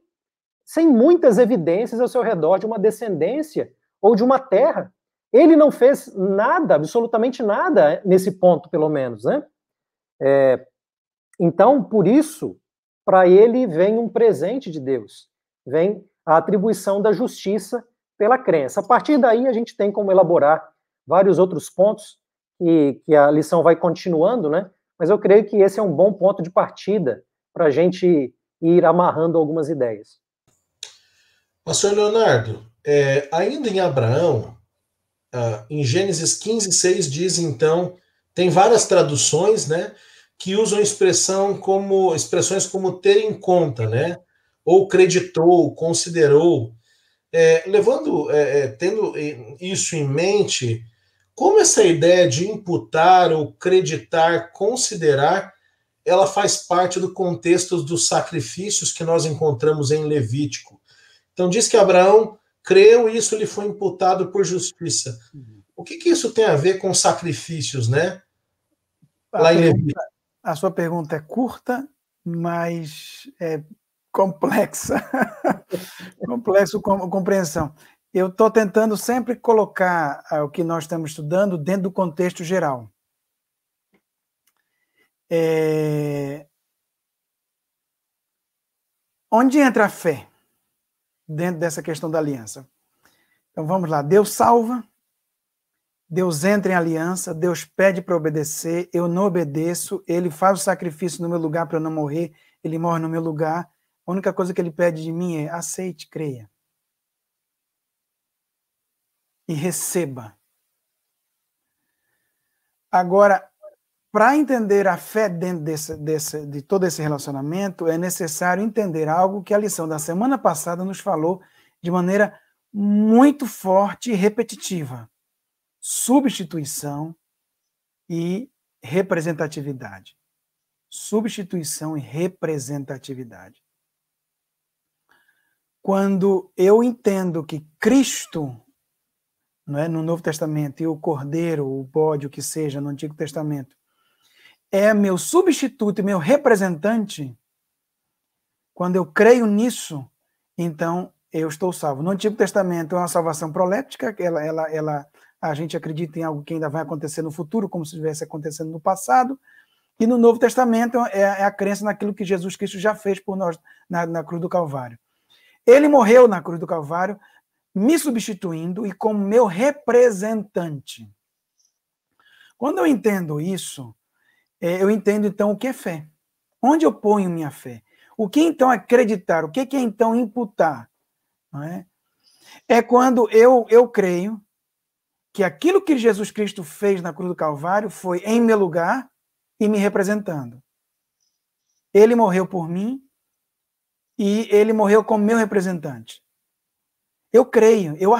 sem muitas evidências ao seu redor de uma descendência ou de uma terra. Ele não fez nada, absolutamente nada, nesse ponto, pelo menos. Né? É, então, por isso, para ele vem um presente de Deus, vem a atribuição da justiça pela crença. A partir daí, a gente tem como elaborar vários outros pontos e que a lição vai continuando, né? Mas eu creio que esse é um bom ponto de partida para a gente ir amarrando algumas ideias. Pastor Leonardo, é, ainda em Abraão, ah, em Gênesis 15, 6 diz então, tem várias traduções, né, que usam expressão como expressões como ter em conta, né, ou creditou, considerou. É, levando, é, é tendo isso em mente, como essa ideia de imputar ou creditar, considerar, ela faz parte do contexto dos sacrifícios que nós encontramos em Levítico? Então diz que Abraão creu e isso lhe foi imputado por justiça. Uhum. O que, que isso tem a ver com sacrifícios, né? A, Lá pergunta, em a sua pergunta é curta, mas é complexa. Complexo com, compreensão. Eu estou tentando sempre colocar ah, o que nós estamos estudando dentro do contexto geral. É... Onde entra a fé? dentro dessa questão da aliança. Então vamos lá. Deus salva, Deus entra em aliança, Deus pede para obedecer, eu não obedeço, ele faz o sacrifício no meu lugar para eu não morrer, ele morre no meu lugar. A única coisa que ele pede de mim é aceite, creia. E receba. Agora, para entender a fé dentro desse, desse, de todo esse relacionamento, é necessário entender algo que a lição da semana passada nos falou de maneira muito forte e repetitiva: substituição e representatividade. Substituição e representatividade. Quando eu entendo que Cristo, não é, no Novo Testamento, e o Cordeiro, o bode, o que seja, no Antigo Testamento, é meu substituto e meu representante, quando eu creio nisso, então eu estou salvo. No Antigo Testamento é uma salvação proléptica, ela, ela, ela, a gente acredita em algo que ainda vai acontecer no futuro, como se estivesse acontecendo no passado. E no Novo Testamento é, é a crença naquilo que Jesus Cristo já fez por nós na, na cruz do Calvário. Ele morreu na cruz do Calvário, me substituindo e como meu representante. Quando eu entendo isso, é, eu entendo então o que é fé. Onde eu ponho minha fé? O que então é acreditar? O que, é então imputar? Não é? é quando eu, eu creio que aquilo que Jesus Cristo fez na cruz do Calvário foi em meu lugar e me representando. Ele morreu por mim e ele morreu como meu representante. Eu creio, eu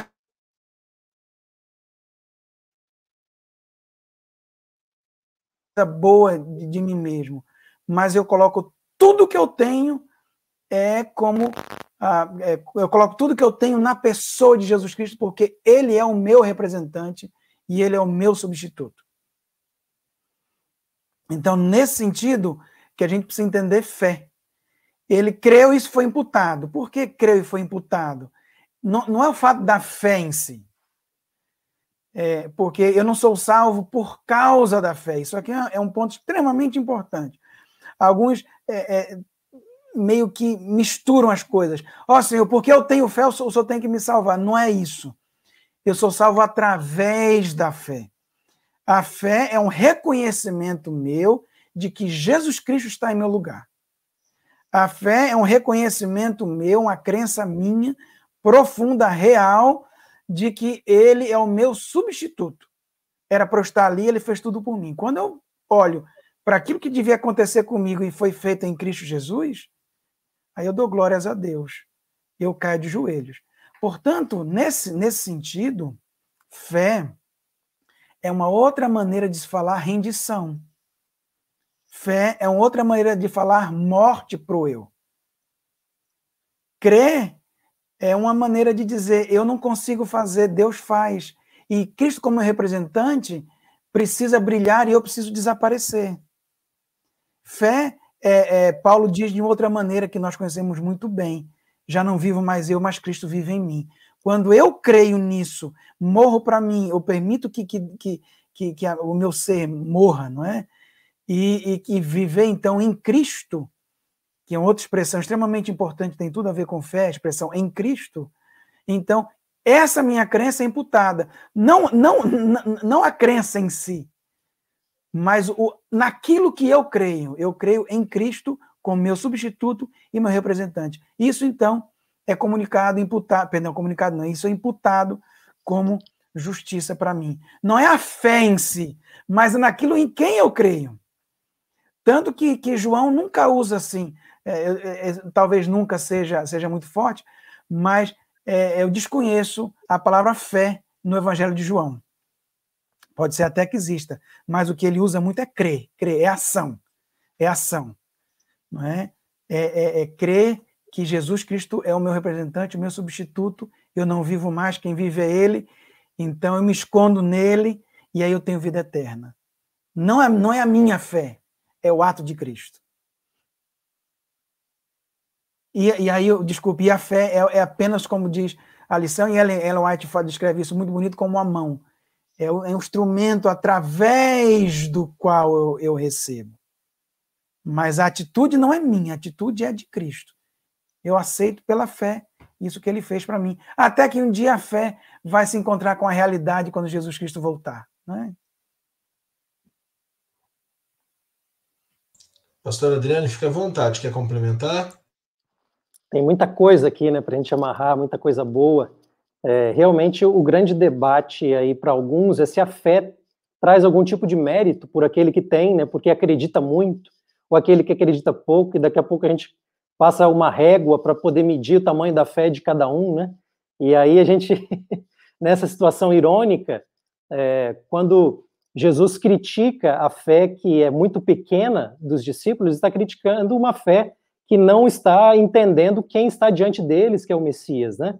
boa de, de mim mesmo, mas eu coloco tudo que eu tenho é como ah, é, eu coloco tudo que eu tenho na pessoa de Jesus Cristo, porque Ele é o meu representante e Ele é o meu substituto. Então, nesse sentido, que a gente precisa entender fé. Ele creu e isso foi imputado. Por que creu e foi imputado? Não, não é o fato da fé em si. É, porque eu não sou salvo por causa da fé. Isso aqui é um é ponto extremamente importante. Alguns é, é, meio que misturam as coisas. Ó oh, Senhor, porque eu tenho fé, o Senhor tem que me salvar. Não é isso. Eu sou salvo através da fé. A fé é um reconhecimento meu de que Jesus Cristo está em meu lugar. A fé é um reconhecimento meu, uma crença minha, profunda, real, de que ele é o meu substituto. Era para eu estar ali, ele fez tudo por mim. Quando eu olho para aquilo que devia acontecer comigo e foi feito em Cristo Jesus, aí eu dou glórias a Deus. Eu caio de joelhos. Portanto, nesse, nesse sentido, fé é uma outra maneira de se falar rendição. Fé é uma outra maneira de falar morte para o eu. Crer é uma maneira de dizer: eu não consigo fazer, Deus faz. E Cristo, como meu representante, precisa brilhar e eu preciso desaparecer. Fé, é, é, Paulo diz de outra maneira que nós conhecemos muito bem: já não vivo mais eu, mas Cristo vive em mim. Quando eu creio nisso, morro para mim, eu permito que, que, que, que, que a, o meu ser morra, não é? E, e, e viver então em Cristo que é outra expressão extremamente importante, tem tudo a ver com fé, a expressão em Cristo, então essa minha crença é imputada. Não, não, não a crença em si, mas o, naquilo que eu creio. Eu creio em Cristo como meu substituto e meu representante. Isso, então, é comunicado, imputado, perdão, comunicado não, isso é imputado como justiça para mim. Não é a fé em si, mas é naquilo em quem eu creio. Tanto que, que João nunca usa assim. É é, é, é, talvez nunca seja, seja muito forte, mas é, eu desconheço a palavra fé no Evangelho de João. Pode ser até que exista, mas o que ele usa muito é crer, crer é ação, é ação, não é? É, é, é crer que Jesus Cristo é o meu representante, o meu substituto. Eu não vivo mais, quem vive é Ele. Então eu me escondo nele e aí eu tenho vida eterna. Não é, não é a minha fé, é o ato de Cristo. E, e aí, eu, desculpe, e a fé é, é, apenas como diz a lição, e Ellen, Ellen White descreve isso muito bonito como a mão. É um, é um instrumento através do qual eu, eu recebo. Mas a atitude não é minha, a atitude é de Cristo. Eu aceito pela fé isso que ele fez para mim. Até que um dia a fé vai se encontrar com a realidade quando Jesus Cristo voltar. Né? Pastor Adriano, fica à vontade. Quer complementar? tem muita coisa aqui, né, para a gente amarrar, muita coisa boa. É, realmente, o grande debate aí para alguns é se a fé traz algum tipo de mérito por aquele que tem, né, porque acredita muito, ou aquele que acredita pouco, e daqui a pouco a gente passa uma régua para poder medir o tamanho da fé de cada um, né? E aí a gente, nessa situação irônica, é, quando Jesus critica a fé que é muito pequena dos discípulos, está criticando uma fé que não está entendendo quem está diante deles, que é o Messias, né?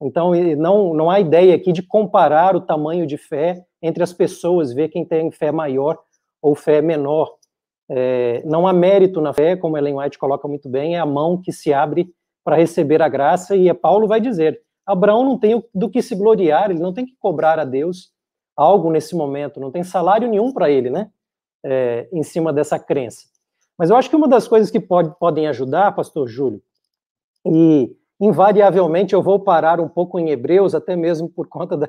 Então, não, não há ideia aqui de comparar o tamanho de fé entre as pessoas, ver quem tem fé maior ou fé menor. É, não há mérito na fé, como Ellen White coloca muito bem, é a mão que se abre para receber a graça, e é Paulo vai dizer, Abraão não tem do que se gloriar, ele não tem que cobrar a Deus algo nesse momento, não tem salário nenhum para ele, né? É, em cima dessa crença. Mas eu acho que uma das coisas que pode, podem ajudar, pastor Júlio, e invariavelmente eu vou parar um pouco em Hebreus, até mesmo por conta da,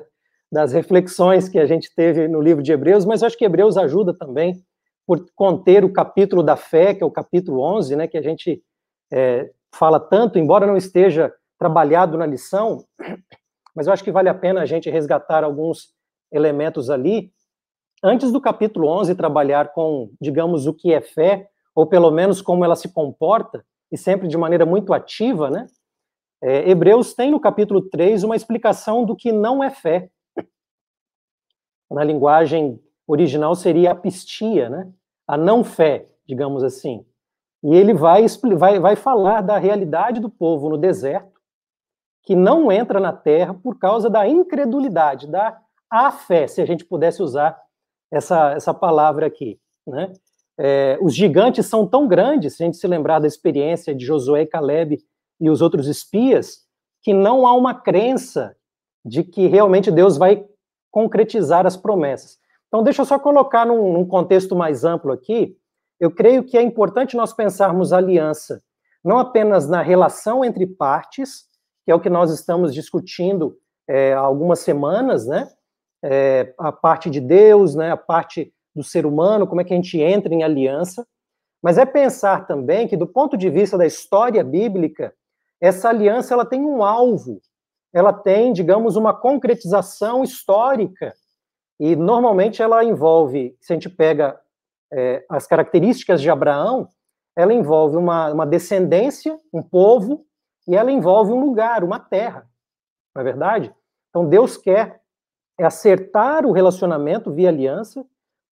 das reflexões que a gente teve no livro de Hebreus, mas eu acho que Hebreus ajuda também por conter o capítulo da fé, que é o capítulo 11, né, que a gente é, fala tanto, embora não esteja trabalhado na lição, mas eu acho que vale a pena a gente resgatar alguns elementos ali. Antes do capítulo 11 trabalhar com, digamos, o que é fé, ou pelo menos como ela se comporta, e sempre de maneira muito ativa, né? É, Hebreus tem no capítulo 3 uma explicação do que não é fé. Na linguagem original seria apistia, né? A não fé, digamos assim. E ele vai, vai, vai falar da realidade do povo no deserto, que não entra na terra por causa da incredulidade, da a fé, se a gente pudesse usar essa, essa palavra aqui. Né? É, os gigantes são tão grandes, se a gente se lembrar da experiência de Josué e Caleb e os outros espias, que não há uma crença de que realmente Deus vai concretizar as promessas. Então, deixa eu só colocar num, num contexto mais amplo aqui. Eu creio que é importante nós pensarmos aliança não apenas na relação entre partes, que é o que nós estamos discutindo é, há algumas semanas, né? É, a parte de Deus, né? A parte do ser humano, como é que a gente entra em aliança, mas é pensar também que, do ponto de vista da história bíblica, essa aliança ela tem um alvo, ela tem, digamos, uma concretização histórica, e normalmente ela envolve, se a gente pega é, as características de Abraão, ela envolve uma, uma descendência, um povo, e ela envolve um lugar, uma terra, não é verdade? Então Deus quer é acertar o relacionamento via aliança,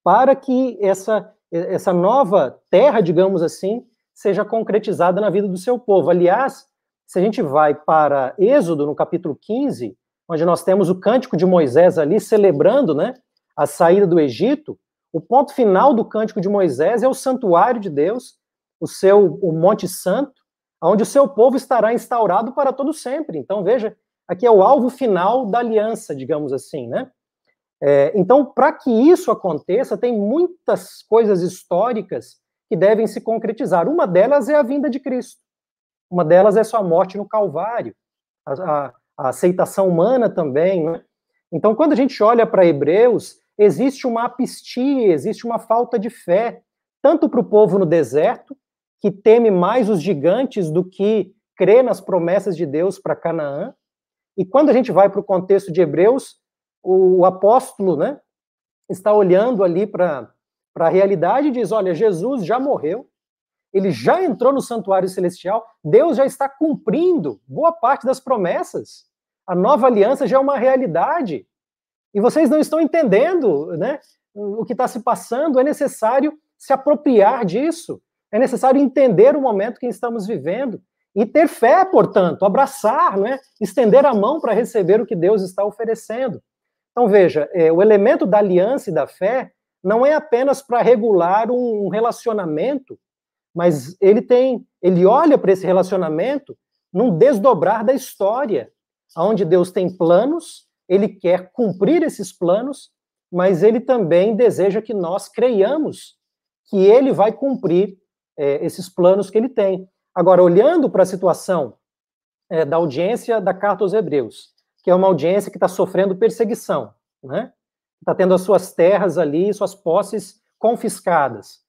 para que essa, essa nova terra, digamos assim, seja concretizada na vida do seu povo. Aliás, se a gente vai para Êxodo, no capítulo 15, onde nós temos o cântico de Moisés ali celebrando né, a saída do Egito, o ponto final do cântico de Moisés é o santuário de Deus, o seu o Monte Santo, onde o seu povo estará instaurado para todo sempre. Então, veja, aqui é o alvo final da aliança, digamos assim, né? É, então, para que isso aconteça, tem muitas coisas históricas que devem se concretizar. Uma delas é a vinda de Cristo. Uma delas é sua morte no Calvário. A, a, a aceitação humana também. Né? Então, quando a gente olha para Hebreus, existe uma apistia, existe uma falta de fé, tanto para o povo no deserto, que teme mais os gigantes do que crê nas promessas de Deus para Canaã. E quando a gente vai para o contexto de Hebreus, o apóstolo né, está olhando ali para a realidade e diz: olha, Jesus já morreu, ele já entrou no santuário celestial, Deus já está cumprindo boa parte das promessas, a nova aliança já é uma realidade. E vocês não estão entendendo né, o que está se passando, é necessário se apropriar disso, é necessário entender o momento que estamos vivendo e ter fé, portanto, abraçar, né, estender a mão para receber o que Deus está oferecendo. Então, veja, é, o elemento da aliança e da fé não é apenas para regular um, um relacionamento, mas ele tem, ele olha para esse relacionamento num desdobrar da história, onde Deus tem planos, ele quer cumprir esses planos, mas ele também deseja que nós creiamos que ele vai cumprir é, esses planos que ele tem. Agora, olhando para a situação é, da audiência da carta aos Hebreus, que é uma audiência que está sofrendo perseguição, né? Está tendo as suas terras ali, suas posses confiscadas,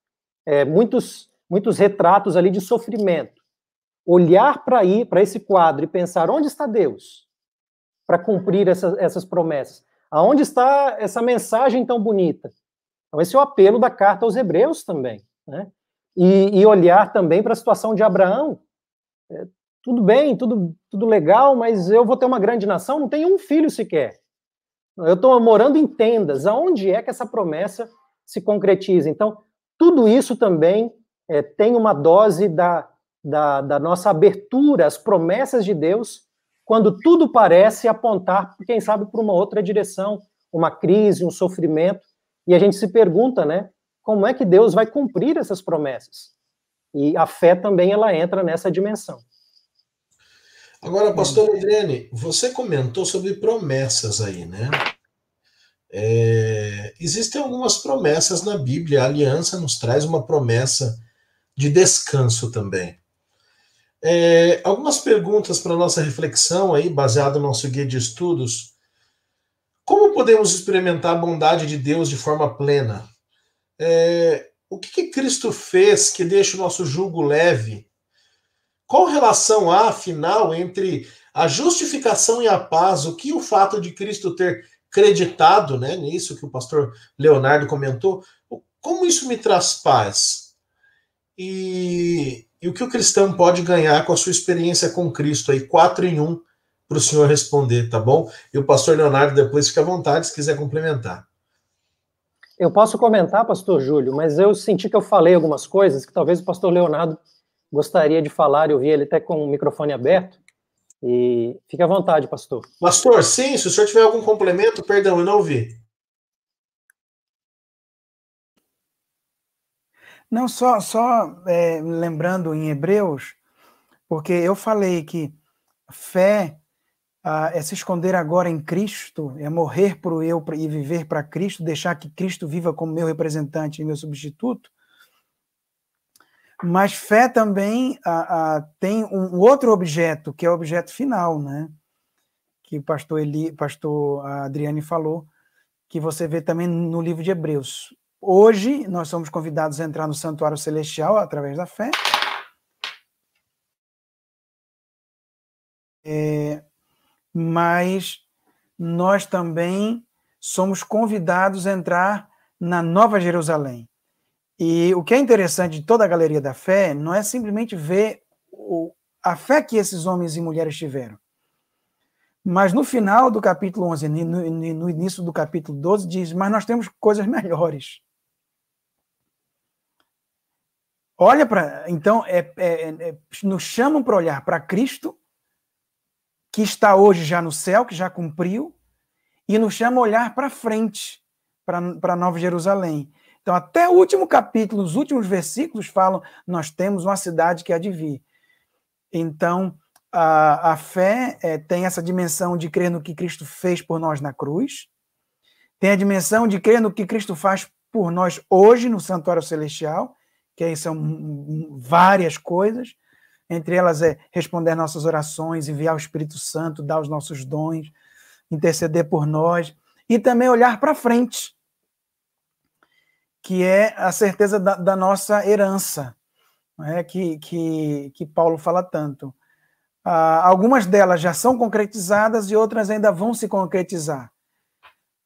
é, muitos muitos retratos ali de sofrimento. Olhar para aí para esse quadro e pensar onde está Deus para cumprir essa, essas promessas? Aonde está essa mensagem tão bonita? Então esse é o apelo da carta aos Hebreus também, né? E, e olhar também para a situação de Abraão, é, tudo bem, tudo, tudo legal, mas eu vou ter uma grande nação, não tenho um filho sequer. Eu estou morando em tendas. Aonde é que essa promessa se concretiza? Então, tudo isso também é, tem uma dose da, da, da nossa abertura às promessas de Deus, quando tudo parece apontar, quem sabe, para uma outra direção, uma crise, um sofrimento. E a gente se pergunta, né? Como é que Deus vai cumprir essas promessas? E a fé também ela entra nessa dimensão. Agora, hum. pastor Adriane, você comentou sobre promessas aí, né? É, existem algumas promessas na Bíblia, a aliança nos traz uma promessa de descanso também. É, algumas perguntas para nossa reflexão aí, baseado no nosso guia de estudos. Como podemos experimentar a bondade de Deus de forma plena? É, o que, que Cristo fez que deixa o nosso jugo leve qual relação há, afinal, entre a justificação e a paz, o que o fato de Cristo ter creditado né, nisso que o pastor Leonardo comentou, como isso me traz paz? E, e o que o cristão pode ganhar com a sua experiência com Cristo aí, quatro em um, para o senhor responder, tá bom? E o pastor Leonardo depois fica à vontade se quiser complementar. Eu posso comentar, pastor Júlio, mas eu senti que eu falei algumas coisas que talvez o pastor Leonardo gostaria de falar, eu vi ele até com o microfone aberto, e fique à vontade, pastor. Pastor, sim, se o senhor tiver algum complemento, perdão, eu não ouvi. Não, só, só é, lembrando em Hebreus, porque eu falei que fé ah, é se esconder agora em Cristo, é morrer para o eu e viver para Cristo, deixar que Cristo viva como meu representante e meu substituto. Mas fé também a, a, tem um outro objeto, que é o objeto final, né? Que o pastor, Eli, pastor Adriane falou, que você vê também no livro de Hebreus. Hoje, nós somos convidados a entrar no santuário celestial através da fé. É, mas nós também somos convidados a entrar na Nova Jerusalém. E o que é interessante de toda a galeria da fé não é simplesmente ver o, a fé que esses homens e mulheres tiveram. Mas no final do capítulo 11, no, no início do capítulo 12, diz: Mas nós temos coisas melhores. Olha para. Então, é, é, é, nos chamam para olhar para Cristo, que está hoje já no céu, que já cumpriu, e nos chama a olhar para frente, para Nova Jerusalém então, até o último capítulo, os últimos versículos falam: nós temos uma cidade que há de vir. Então, a, a fé é, tem essa dimensão de crer no que Cristo fez por nós na cruz, tem a dimensão de crer no que Cristo faz por nós hoje no Santuário Celestial, que aí são várias coisas. Entre elas é responder nossas orações, enviar o Espírito Santo, dar os nossos dons, interceder por nós e também olhar para frente que é a certeza da, da nossa herança, né, que, que, que Paulo fala tanto. Ah, algumas delas já são concretizadas e outras ainda vão se concretizar.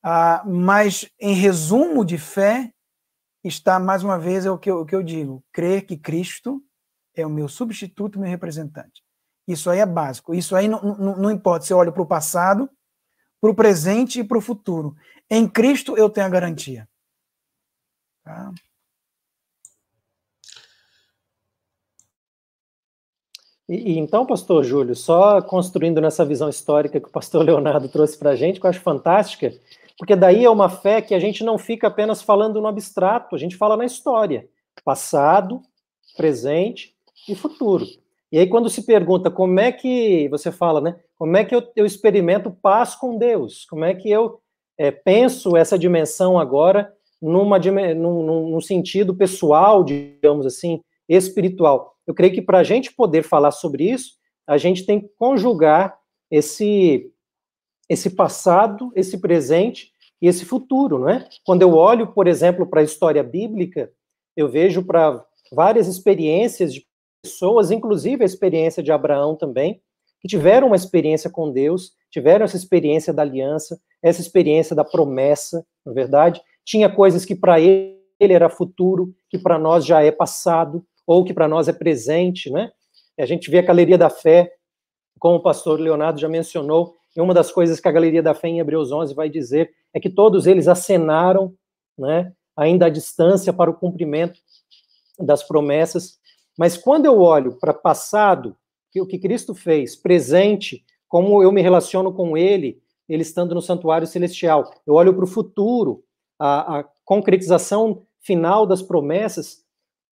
Ah, mas, em resumo de fé, está, mais uma vez, é o que, eu, o que eu digo: crer que Cristo é o meu substituto, meu representante. Isso aí é básico. Isso aí não, não, não importa se eu olho para o passado, para o presente e para o futuro. Em Cristo eu tenho a garantia. Tá? E, e, então, pastor Júlio, só construindo nessa visão histórica que o pastor Leonardo trouxe para a gente, que eu acho fantástica, porque daí é uma fé que a gente não fica apenas falando no abstrato, a gente fala na história, passado, presente e futuro. E aí, quando se pergunta como é que, você fala, né? Como é que eu, eu experimento paz com Deus? Como é que eu é, penso essa dimensão agora numa, num, num sentido pessoal, digamos assim, espiritual. Eu creio que para a gente poder falar sobre isso, a gente tem que conjugar esse, esse passado, esse presente e esse futuro, não é? Quando eu olho, por exemplo, para a história bíblica, eu vejo para várias experiências de pessoas, inclusive a experiência de Abraão também, que tiveram uma experiência com Deus, tiveram essa experiência da aliança, essa experiência da promessa, na é verdade, tinha coisas que para ele era futuro, que para nós já é passado, ou que para nós é presente, né? A gente vê a Galeria da Fé, como o pastor Leonardo já mencionou, e uma das coisas que a Galeria da Fé em Hebreus 11 vai dizer é que todos eles acenaram, né, ainda à distância para o cumprimento das promessas. Mas quando eu olho para passado, que o que Cristo fez, presente, como eu me relaciono com ele, ele estando no santuário celestial, eu olho para o futuro, a, a concretização final das promessas,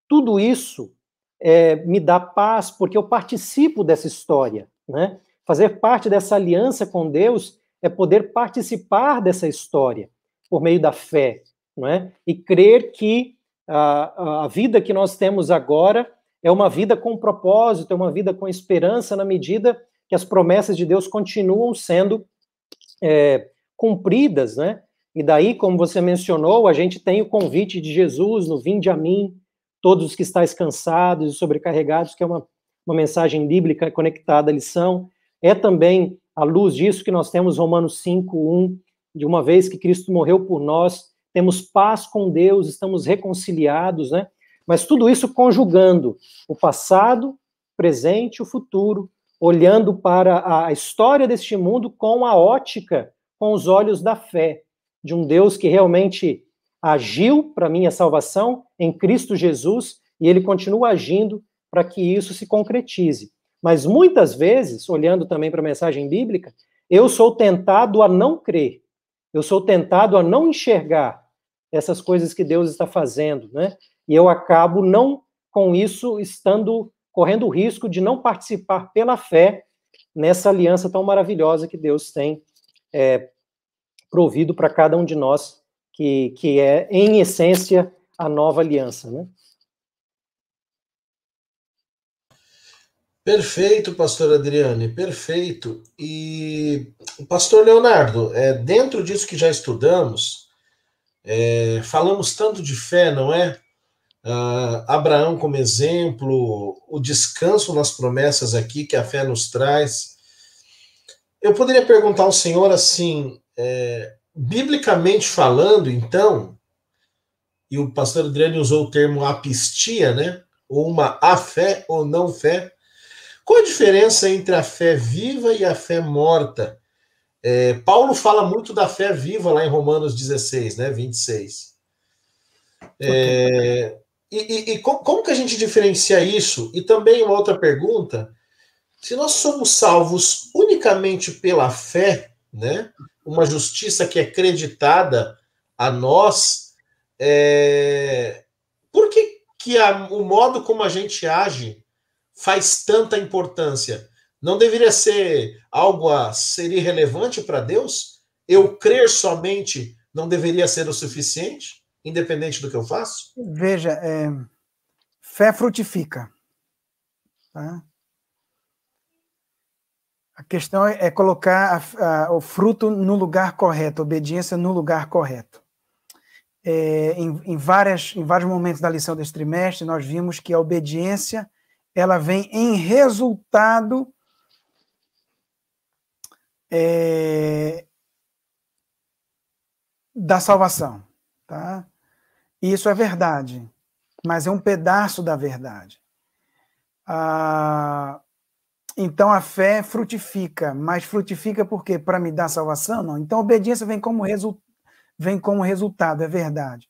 tudo isso é, me dá paz porque eu participo dessa história, né? Fazer parte dessa aliança com Deus é poder participar dessa história por meio da fé, não é? E crer que a, a vida que nós temos agora é uma vida com propósito, é uma vida com esperança na medida que as promessas de Deus continuam sendo é, cumpridas, né? E daí, como você mencionou, a gente tem o convite de Jesus no Vinde a mim, todos os que estáis cansados e sobrecarregados, que é uma, uma mensagem bíblica conectada à lição. É também à luz disso que nós temos Romanos 5, 1, de uma vez que Cristo morreu por nós, temos paz com Deus, estamos reconciliados, né? Mas tudo isso conjugando o passado, presente, o futuro, olhando para a história deste mundo com a ótica, com os olhos da fé de um Deus que realmente agiu para minha salvação em Cristo Jesus e ele continua agindo para que isso se concretize. Mas muitas vezes, olhando também para a mensagem bíblica, eu sou tentado a não crer, eu sou tentado a não enxergar essas coisas que Deus está fazendo, né? E eu acabo não com isso estando correndo o risco de não participar pela fé nessa aliança tão maravilhosa que Deus tem é, provido para cada um de nós, que, que é, em essência, a nova aliança. Né? Perfeito, pastor Adriane, perfeito. E, pastor Leonardo, é, dentro disso que já estudamos, é, falamos tanto de fé, não é? Ah, Abraão como exemplo, o descanso nas promessas aqui que a fé nos traz. Eu poderia perguntar ao senhor assim: é, biblicamente falando, então, e o pastor Adriano usou o termo apistia, né? Ou uma a fé ou não fé. Qual a diferença entre a fé viva e a fé morta? É, Paulo fala muito da fé viva lá em Romanos 16, né? 26. É, e, e, e como, como que a gente diferencia isso? E também uma outra pergunta: se nós somos salvos unicamente pela fé, né? Uma justiça que é creditada a nós. É... Por que, que a, o modo como a gente age faz tanta importância? Não deveria ser algo a ser irrelevante para Deus? Eu crer somente não deveria ser o suficiente, independente do que eu faço? Veja, é... fé frutifica. Tá? A questão é, é colocar a, a, o fruto no lugar correto, obediência no lugar correto. É, em, em, várias, em vários momentos da lição deste trimestre, nós vimos que a obediência ela vem em resultado é, da salvação. Tá? Isso é verdade, mas é um pedaço da verdade. Ah, então a fé frutifica, mas frutifica por quê? Para me dar salvação? Não. Então a obediência vem como, resu... vem como resultado, é verdade.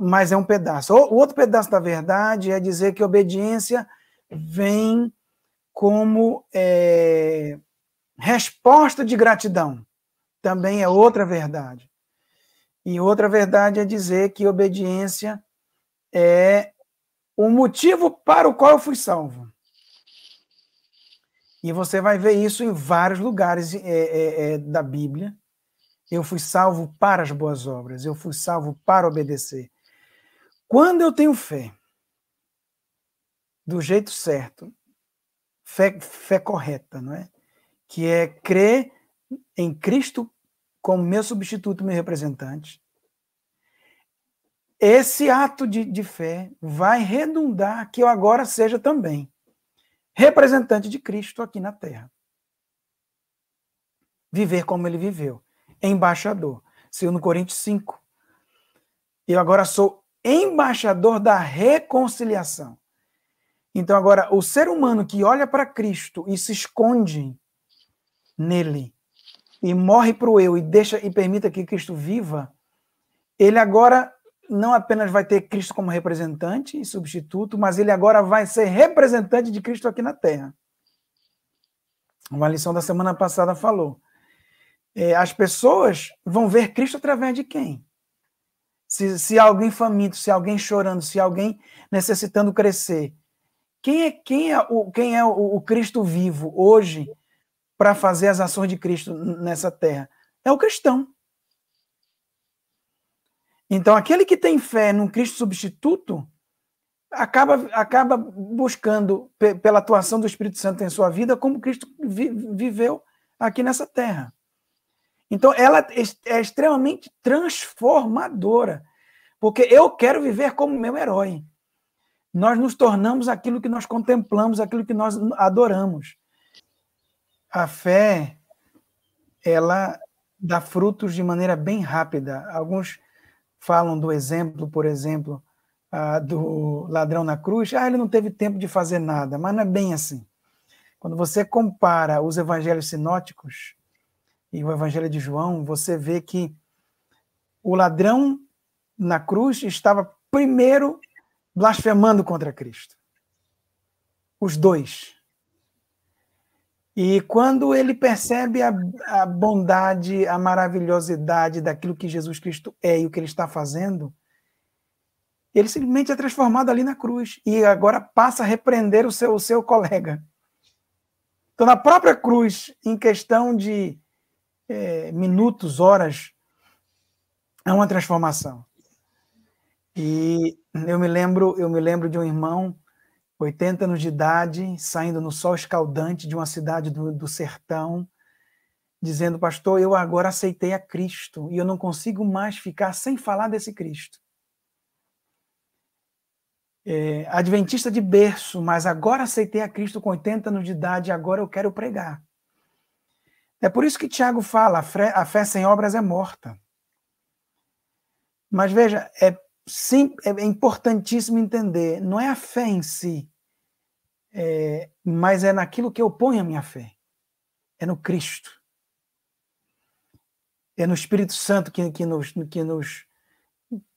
Mas é um pedaço. O outro pedaço da verdade é dizer que obediência vem como é, resposta de gratidão. Também é outra verdade. E outra verdade é dizer que obediência é o motivo para o qual eu fui salvo. E você vai ver isso em vários lugares é, é, da Bíblia. Eu fui salvo para as boas obras, eu fui salvo para obedecer. Quando eu tenho fé, do jeito certo, fé, fé correta, não é? Que é crer em Cristo como meu substituto, meu representante. Esse ato de, de fé vai redundar que eu agora seja também representante de Cristo aqui na Terra. Viver como ele viveu, embaixador. no Coríntios 5. Eu agora sou embaixador da reconciliação. Então, agora, o ser humano que olha para Cristo e se esconde nele, e morre para o eu e deixa e permita que Cristo viva, ele agora não apenas vai ter Cristo como representante e substituto, mas ele agora vai ser representante de Cristo aqui na Terra. Uma lição da semana passada falou. É, as pessoas vão ver Cristo através de quem? Se, se alguém faminto, se alguém chorando, se alguém necessitando crescer, quem é quem é o, quem é o, o Cristo vivo hoje para fazer as ações de Cristo nessa terra? É o cristão. Então, aquele que tem fé num Cristo substituto acaba, acaba buscando, pela atuação do Espírito Santo em sua vida, como Cristo vi viveu aqui nessa terra. Então, ela é, é extremamente transformadora, porque eu quero viver como meu herói. Nós nos tornamos aquilo que nós contemplamos, aquilo que nós adoramos. A fé, ela dá frutos de maneira bem rápida. Alguns falam do exemplo, por exemplo, ah, do ladrão na cruz, ah, ele não teve tempo de fazer nada, mas não é bem assim. Quando você compara os evangelhos sinóticos e o evangelho de João, você vê que o ladrão na cruz estava primeiro blasfemando contra Cristo. Os dois. E quando ele percebe a, a bondade, a maravilhosidade daquilo que Jesus Cristo é e o que ele está fazendo, ele simplesmente é transformado ali na cruz e agora passa a repreender o seu, o seu colega. Então, na própria cruz, em questão de é, minutos, horas, é uma transformação. E eu me lembro, eu me lembro de um irmão 80 anos de idade, saindo no sol escaldante de uma cidade do, do sertão, dizendo, pastor, eu agora aceitei a Cristo e eu não consigo mais ficar sem falar desse Cristo. É, adventista de berço, mas agora aceitei a Cristo com 80 anos de idade e agora eu quero pregar. É por isso que Tiago fala: a fé, a fé sem obras é morta. Mas veja, é, sim, é importantíssimo entender: não é a fé em si, é, mas é naquilo que eu ponho a minha fé. É no Cristo. É no Espírito Santo que, que, nos, que, nos,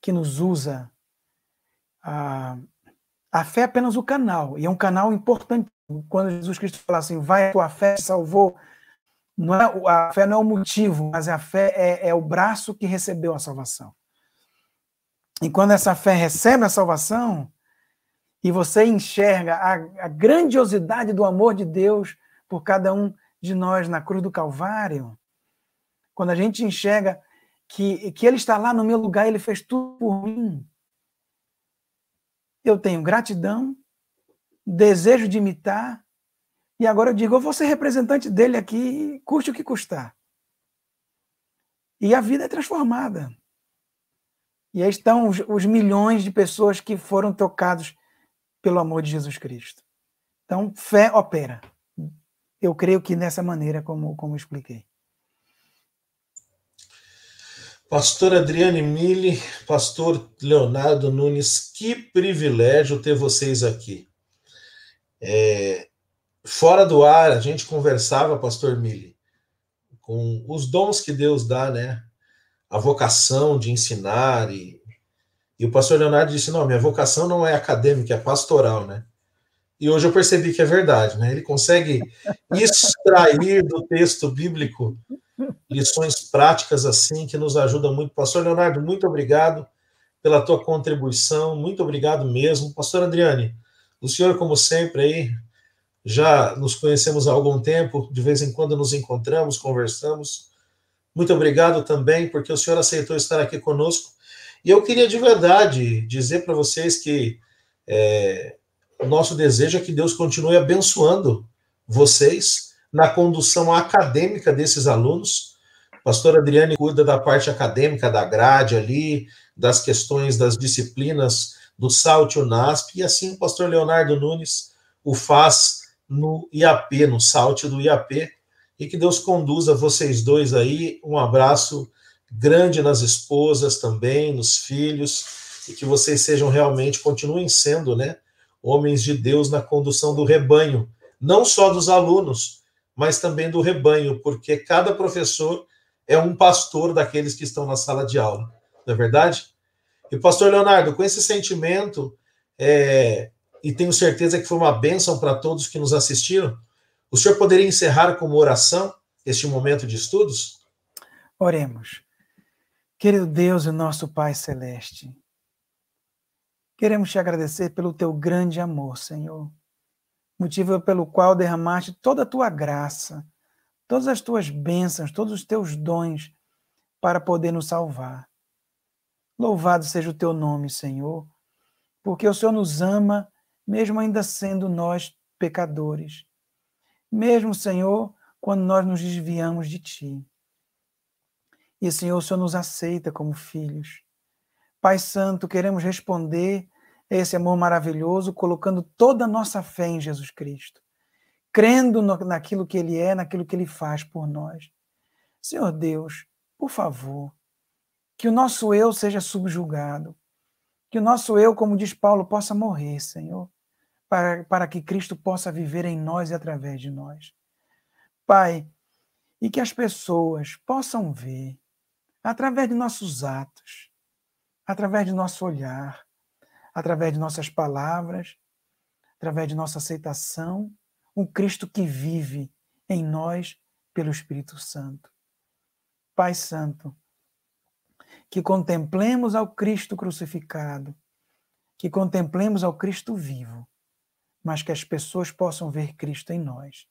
que nos usa. A, a fé é apenas o canal, e é um canal importante. Quando Jesus Cristo fala assim, vai, a tua fé salvou. Não é, a fé não é o motivo, mas a fé é, é o braço que recebeu a salvação. E quando essa fé recebe a salvação, e você enxerga a, a grandiosidade do amor de Deus por cada um de nós na cruz do Calvário, quando a gente enxerga que, que Ele está lá no meu lugar, Ele fez tudo por mim, eu tenho gratidão, desejo de imitar, e agora eu digo, eu vou ser representante dele aqui, custe o que custar. E a vida é transformada. E aí estão os, os milhões de pessoas que foram tocados pelo amor de Jesus Cristo. Então, fé opera. Eu creio que nessa maneira, como, como expliquei. Pastor Adriane Mille, pastor Leonardo Nunes, que privilégio ter vocês aqui. É, fora do ar, a gente conversava, pastor Mille, com os dons que Deus dá, né? A vocação de ensinar e e o pastor Leonardo disse: Não, minha vocação não é acadêmica, é pastoral, né? E hoje eu percebi que é verdade, né? Ele consegue extrair do texto bíblico lições práticas assim que nos ajudam muito. Pastor Leonardo, muito obrigado pela tua contribuição, muito obrigado mesmo. Pastor Adriane, o senhor, como sempre, aí já nos conhecemos há algum tempo, de vez em quando nos encontramos, conversamos. Muito obrigado também, porque o senhor aceitou estar aqui conosco e eu queria de verdade dizer para vocês que é, o nosso desejo é que Deus continue abençoando vocês na condução acadêmica desses alunos. pastor Adriane cuida da parte acadêmica, da grade ali, das questões das disciplinas do SALT e UNASP, e assim o pastor Leonardo Nunes o faz no IAP, no SALT do IAP. E que Deus conduza vocês dois aí. Um abraço grande nas esposas também, nos filhos, e que vocês sejam realmente, continuem sendo, né, homens de Deus na condução do rebanho, não só dos alunos, mas também do rebanho, porque cada professor é um pastor daqueles que estão na sala de aula, não é verdade? E, pastor Leonardo, com esse sentimento, é, e tenho certeza que foi uma bênção para todos que nos assistiram, o senhor poderia encerrar com uma oração este momento de estudos? Oremos. Querido Deus e nosso Pai Celeste, queremos te agradecer pelo teu grande amor, Senhor, motivo pelo qual derramaste toda a tua graça, todas as tuas bênçãos, todos os teus dons para poder nos salvar. Louvado seja o teu nome, Senhor, porque o Senhor nos ama, mesmo ainda sendo nós pecadores. Mesmo, Senhor, quando nós nos desviamos de ti. E, Senhor, o Senhor nos aceita como filhos. Pai Santo, queremos responder a esse amor maravilhoso colocando toda a nossa fé em Jesus Cristo, crendo no, naquilo que Ele é, naquilo que Ele faz por nós. Senhor Deus, por favor, que o nosso eu seja subjugado, que o nosso eu, como diz Paulo, possa morrer, Senhor, para, para que Cristo possa viver em nós e através de nós. Pai, e que as pessoas possam ver através de nossos atos, através de nosso olhar, através de nossas palavras, através de nossa aceitação, o Cristo que vive em nós pelo Espírito Santo. Pai Santo, que contemplemos ao Cristo crucificado, que contemplemos ao Cristo vivo, mas que as pessoas possam ver Cristo em nós.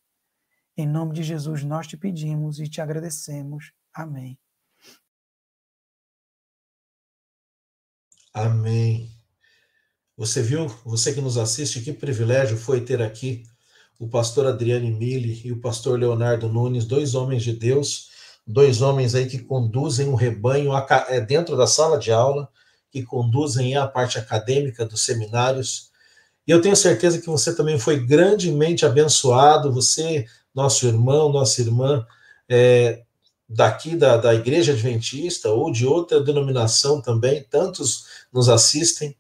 Em nome de Jesus, nós te pedimos e te agradecemos. Amém. Amém. Você viu, você que nos assiste, que privilégio foi ter aqui o pastor Adriane Mille e o pastor Leonardo Nunes, dois homens de Deus, dois homens aí que conduzem um rebanho é, dentro da sala de aula, que conduzem a parte acadêmica dos seminários. E eu tenho certeza que você também foi grandemente abençoado, você, nosso irmão, nossa irmã, é, daqui da, da Igreja Adventista ou de outra denominação também, tantos nos assistem.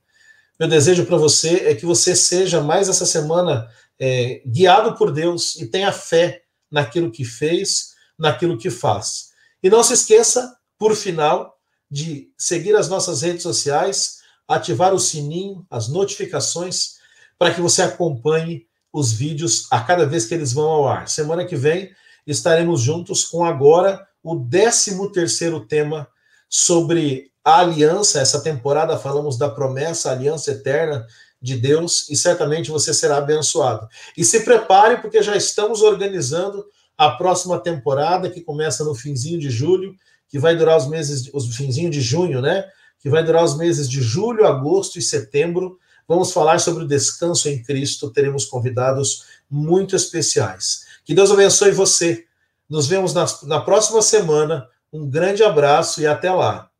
Meu desejo para você é que você seja mais essa semana é, guiado por Deus e tenha fé naquilo que fez, naquilo que faz. E não se esqueça, por final, de seguir as nossas redes sociais, ativar o sininho, as notificações, para que você acompanhe os vídeos a cada vez que eles vão ao ar. Semana que vem estaremos juntos com agora o 13 terceiro tema sobre a aliança, essa temporada falamos da promessa, a aliança eterna de Deus, e certamente você será abençoado. E se prepare, porque já estamos organizando a próxima temporada, que começa no finzinho de julho, que vai durar os meses, os finzinho de junho, né? Que vai durar os meses de julho, agosto e setembro. Vamos falar sobre o descanso em Cristo, teremos convidados muito especiais. Que Deus abençoe você. Nos vemos na, na próxima semana. Um grande abraço e até lá.